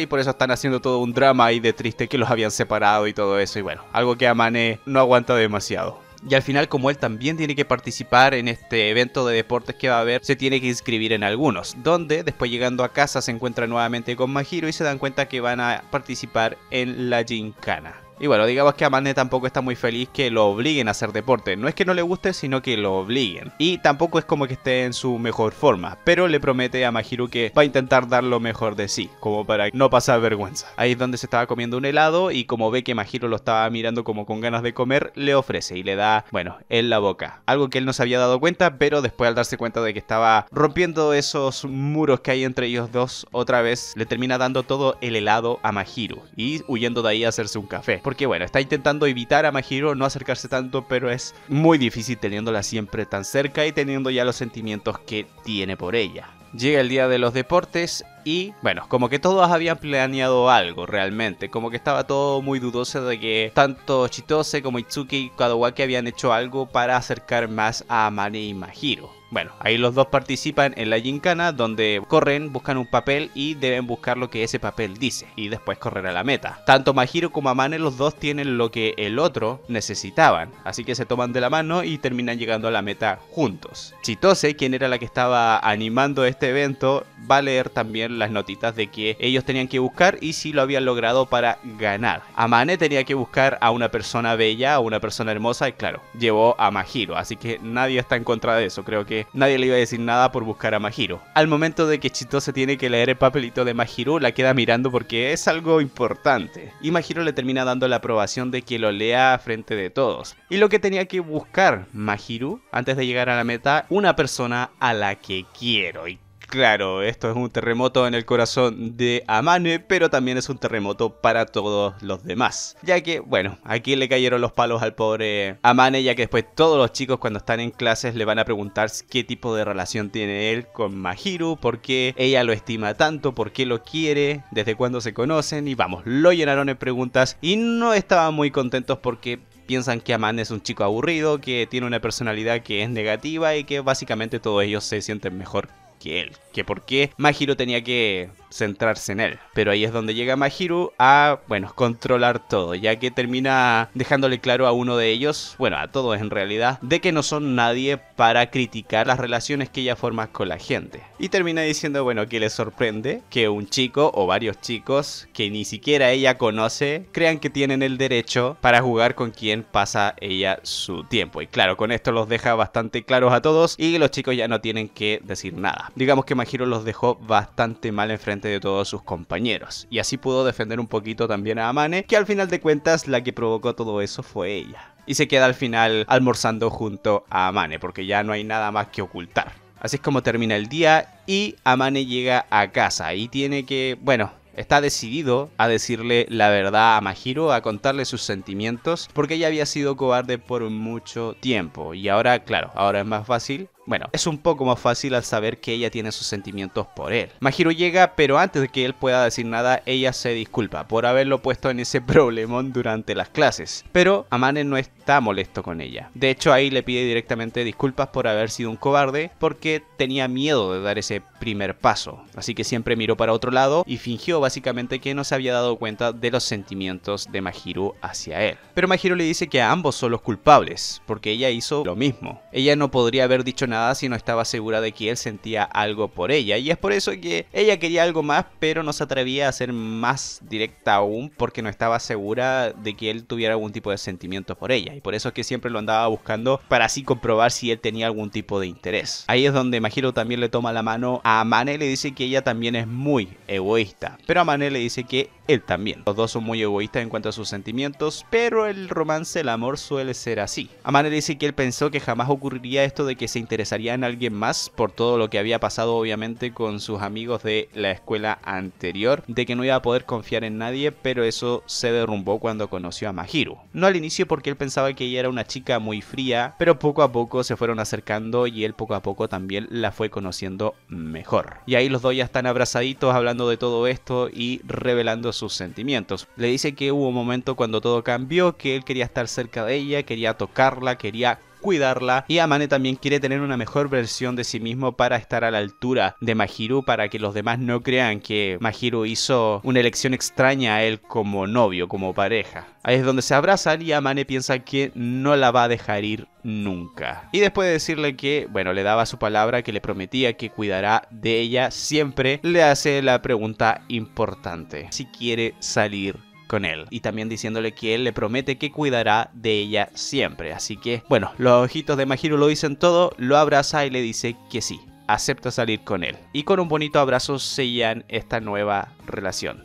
y por eso están haciendo todo un drama ahí de triste que los habían separado y todo eso. Y bueno, algo que Amane no aguanta demasiado. Y al final, como él también tiene que participar en este evento de deportes que va a haber, se tiene que inscribir en algunos, donde después llegando a casa se encuentra nuevamente con Majiro y se dan cuenta que van a participar en la gincana. Y bueno, digamos que Amane tampoco está muy feliz que lo obliguen a hacer deporte. No es que no le guste, sino que lo obliguen. Y tampoco es como que esté en su mejor forma, pero le promete a Mahiru que va a intentar dar lo mejor de sí, como para no pasar vergüenza. Ahí es donde se estaba comiendo un helado y como ve que Mahiru lo estaba mirando como con ganas de comer, le ofrece y le da, bueno, en la boca. Algo que él no se había dado cuenta, pero después al darse cuenta de que estaba rompiendo esos muros que hay entre ellos dos, otra vez le termina dando todo el helado a Mahiru y huyendo de ahí a hacerse un café porque bueno, está intentando evitar a Mahiro, no acercarse tanto, pero es muy difícil teniéndola siempre tan cerca y teniendo ya los sentimientos que tiene por ella. Llega el día de los deportes y bueno, como que todos habían planeado algo realmente, como que estaba todo muy dudoso de que tanto Chitose como Itsuki y Kadowaki habían hecho algo para acercar más a Mane y Mahiro. Bueno, ahí los dos participan en la gincana donde corren, buscan un papel y deben buscar lo que ese papel dice y después correr a la meta. Tanto Mahiro como Amane los dos tienen lo que el otro necesitaban, así que se toman de la mano y terminan llegando a la meta juntos. Chitose, quien era la que estaba animando este evento, va a leer también las notitas de que ellos tenían que buscar y si lo habían logrado para ganar. Amane tenía que buscar a una persona bella, a una persona hermosa y claro, llevó a Mahiro, así que nadie está en contra de eso, creo que nadie le iba a decir nada por buscar a Majiro. Al momento de que Chitose tiene que leer el papelito de Majiro, la queda mirando porque es algo importante. Y Majiro le termina dando la aprobación de que lo lea frente de todos. Y lo que tenía que buscar Majiro antes de llegar a la meta, una persona a la que quiero. Claro, esto es un terremoto en el corazón de Amane, pero también es un terremoto para todos los demás. Ya que, bueno, aquí le cayeron los palos al pobre Amane, ya que después todos los chicos cuando están en clases le van a preguntar qué tipo de relación tiene él con Mahiru, por qué ella lo estima tanto, por qué lo quiere, desde cuándo se conocen y vamos, lo llenaron en preguntas y no estaban muy contentos porque piensan que Amane es un chico aburrido, que tiene una personalidad que es negativa y que básicamente todos ellos se sienten mejor que él, que por qué Mahiro tenía que centrarse en él. Pero ahí es donde llega Mahiro a, bueno, controlar todo, ya que termina dejándole claro a uno de ellos, bueno, a todos en realidad, de que no son nadie para criticar las relaciones que ella forma con la gente. Y termina diciendo, bueno, que le sorprende que un chico o varios chicos que ni siquiera ella conoce crean que tienen el derecho para jugar con quien pasa ella su tiempo. Y claro, con esto los deja bastante claros a todos y los chicos ya no tienen que decir nada digamos que Majiro los dejó bastante mal enfrente de todos sus compañeros. Y así pudo defender un poquito también a Amane, que al final de cuentas la que provocó todo eso fue ella. Y se queda al final almorzando junto a Amane, porque ya no hay nada más que ocultar. Así es como termina el día y Amane llega a casa y tiene que, bueno, está decidido a decirle la verdad a Majiro, a contarle sus sentimientos, porque ella había sido cobarde por mucho tiempo. Y ahora, claro, ahora es más fácil bueno, es un poco más fácil al saber que ella tiene sus sentimientos por él. Mahiro llega, pero antes de que él pueda decir nada, ella se disculpa por haberlo puesto en ese problemón durante las clases. Pero Amane no está molesto con ella. De hecho, ahí le pide directamente disculpas por haber sido un cobarde, porque tenía miedo de dar ese primer paso. Así que siempre miró para otro lado y fingió básicamente que no se había dado cuenta de los sentimientos de Mahiro hacia él. Pero Mahiro le dice que a ambos son los culpables, porque ella hizo lo mismo. Ella no podría haber dicho nada si no estaba segura de que él sentía algo por ella. Y es por eso que ella quería algo más, pero no se atrevía a ser más directa aún porque no estaba segura de que él tuviera algún tipo de sentimiento por ella. Y por eso es que siempre lo andaba buscando para así comprobar si él tenía algún tipo de interés. Ahí es donde Majiro también le toma la mano a Amane y le dice que ella también es muy egoísta. Pero a Amane le dice que él también. Los dos son muy egoístas en cuanto a sus sentimientos, pero el romance, el amor suele ser así. Amane dice que él pensó que jamás ocurriría esto de que se interesaría en alguien más por todo lo que había pasado obviamente con sus amigos de la escuela anterior, de que no iba a poder confiar en nadie, pero eso se derrumbó cuando conoció a Mahiru. No al inicio porque él pensaba que ella era una chica muy fría, pero poco a poco se fueron acercando y él poco a poco también la fue conociendo mejor. Y ahí los dos ya están abrazaditos hablando de todo esto y revelando sus sentimientos. Le dice que hubo un momento cuando todo cambió, que él quería estar cerca de ella, quería tocarla, quería cuidarla y Amane también quiere tener una mejor versión de sí mismo para estar a la altura de Mahiru para que los demás no crean que Mahiru hizo una elección extraña a él como novio, como pareja. Ahí es donde se abrazan y Amane piensa que no la va a dejar ir nunca. Y después de decirle que, bueno, le daba su palabra, que le prometía que cuidará de ella siempre, le hace la pregunta importante, si quiere salir con él. Y también diciéndole que él le promete que cuidará de ella siempre. Así que, bueno, los ojitos de Majiro lo dicen todo, lo abraza y le dice que sí, acepta salir con él. Y con un bonito abrazo sellan esta nueva relación.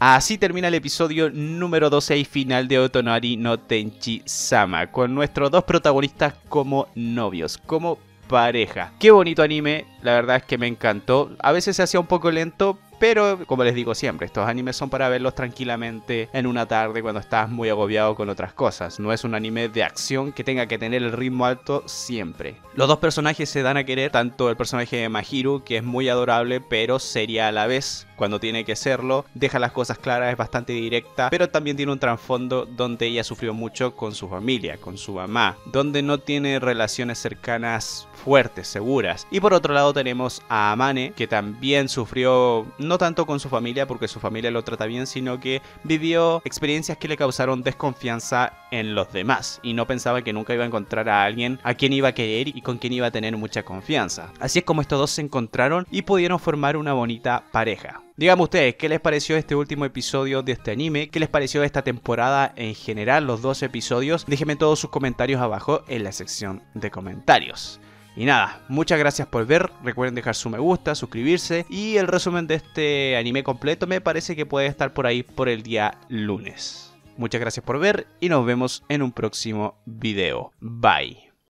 Así termina el episodio número 12 y final de Otonari no Tenchi Sama, con nuestros dos protagonistas como novios, como pareja. Qué bonito anime, la verdad es que me encantó. A veces se hacía un poco lento, pero como les digo siempre, estos animes son para verlos tranquilamente en una tarde cuando estás muy agobiado con otras cosas. No es un anime de acción que tenga que tener el ritmo alto siempre. Los dos personajes se dan a querer, tanto el personaje de Mahiru, que es muy adorable, pero seria a la vez cuando tiene que serlo, deja las cosas claras, es bastante directa, pero también tiene un trasfondo donde ella sufrió mucho con su familia, con su mamá, donde no tiene relaciones cercanas fuertes, seguras. Y por otro lado tenemos a Amane, que también sufrió, no tanto con su familia, porque su familia lo trata bien, sino que vivió experiencias que le causaron desconfianza en los demás. Y no pensaba que nunca iba a encontrar a alguien a quien iba a querer y con quien iba a tener mucha confianza. Así es como estos dos se encontraron y pudieron formar una bonita pareja. Díganme ustedes, ¿qué les pareció este último episodio de este anime? ¿Qué les pareció esta temporada en general, los dos episodios? Déjenme todos sus comentarios abajo en la sección de comentarios. Y nada, muchas gracias por ver, recuerden dejar su me gusta, suscribirse y el resumen de este anime completo me parece que puede estar por ahí por el día lunes. Muchas gracias por ver y nos vemos en un próximo video. Bye.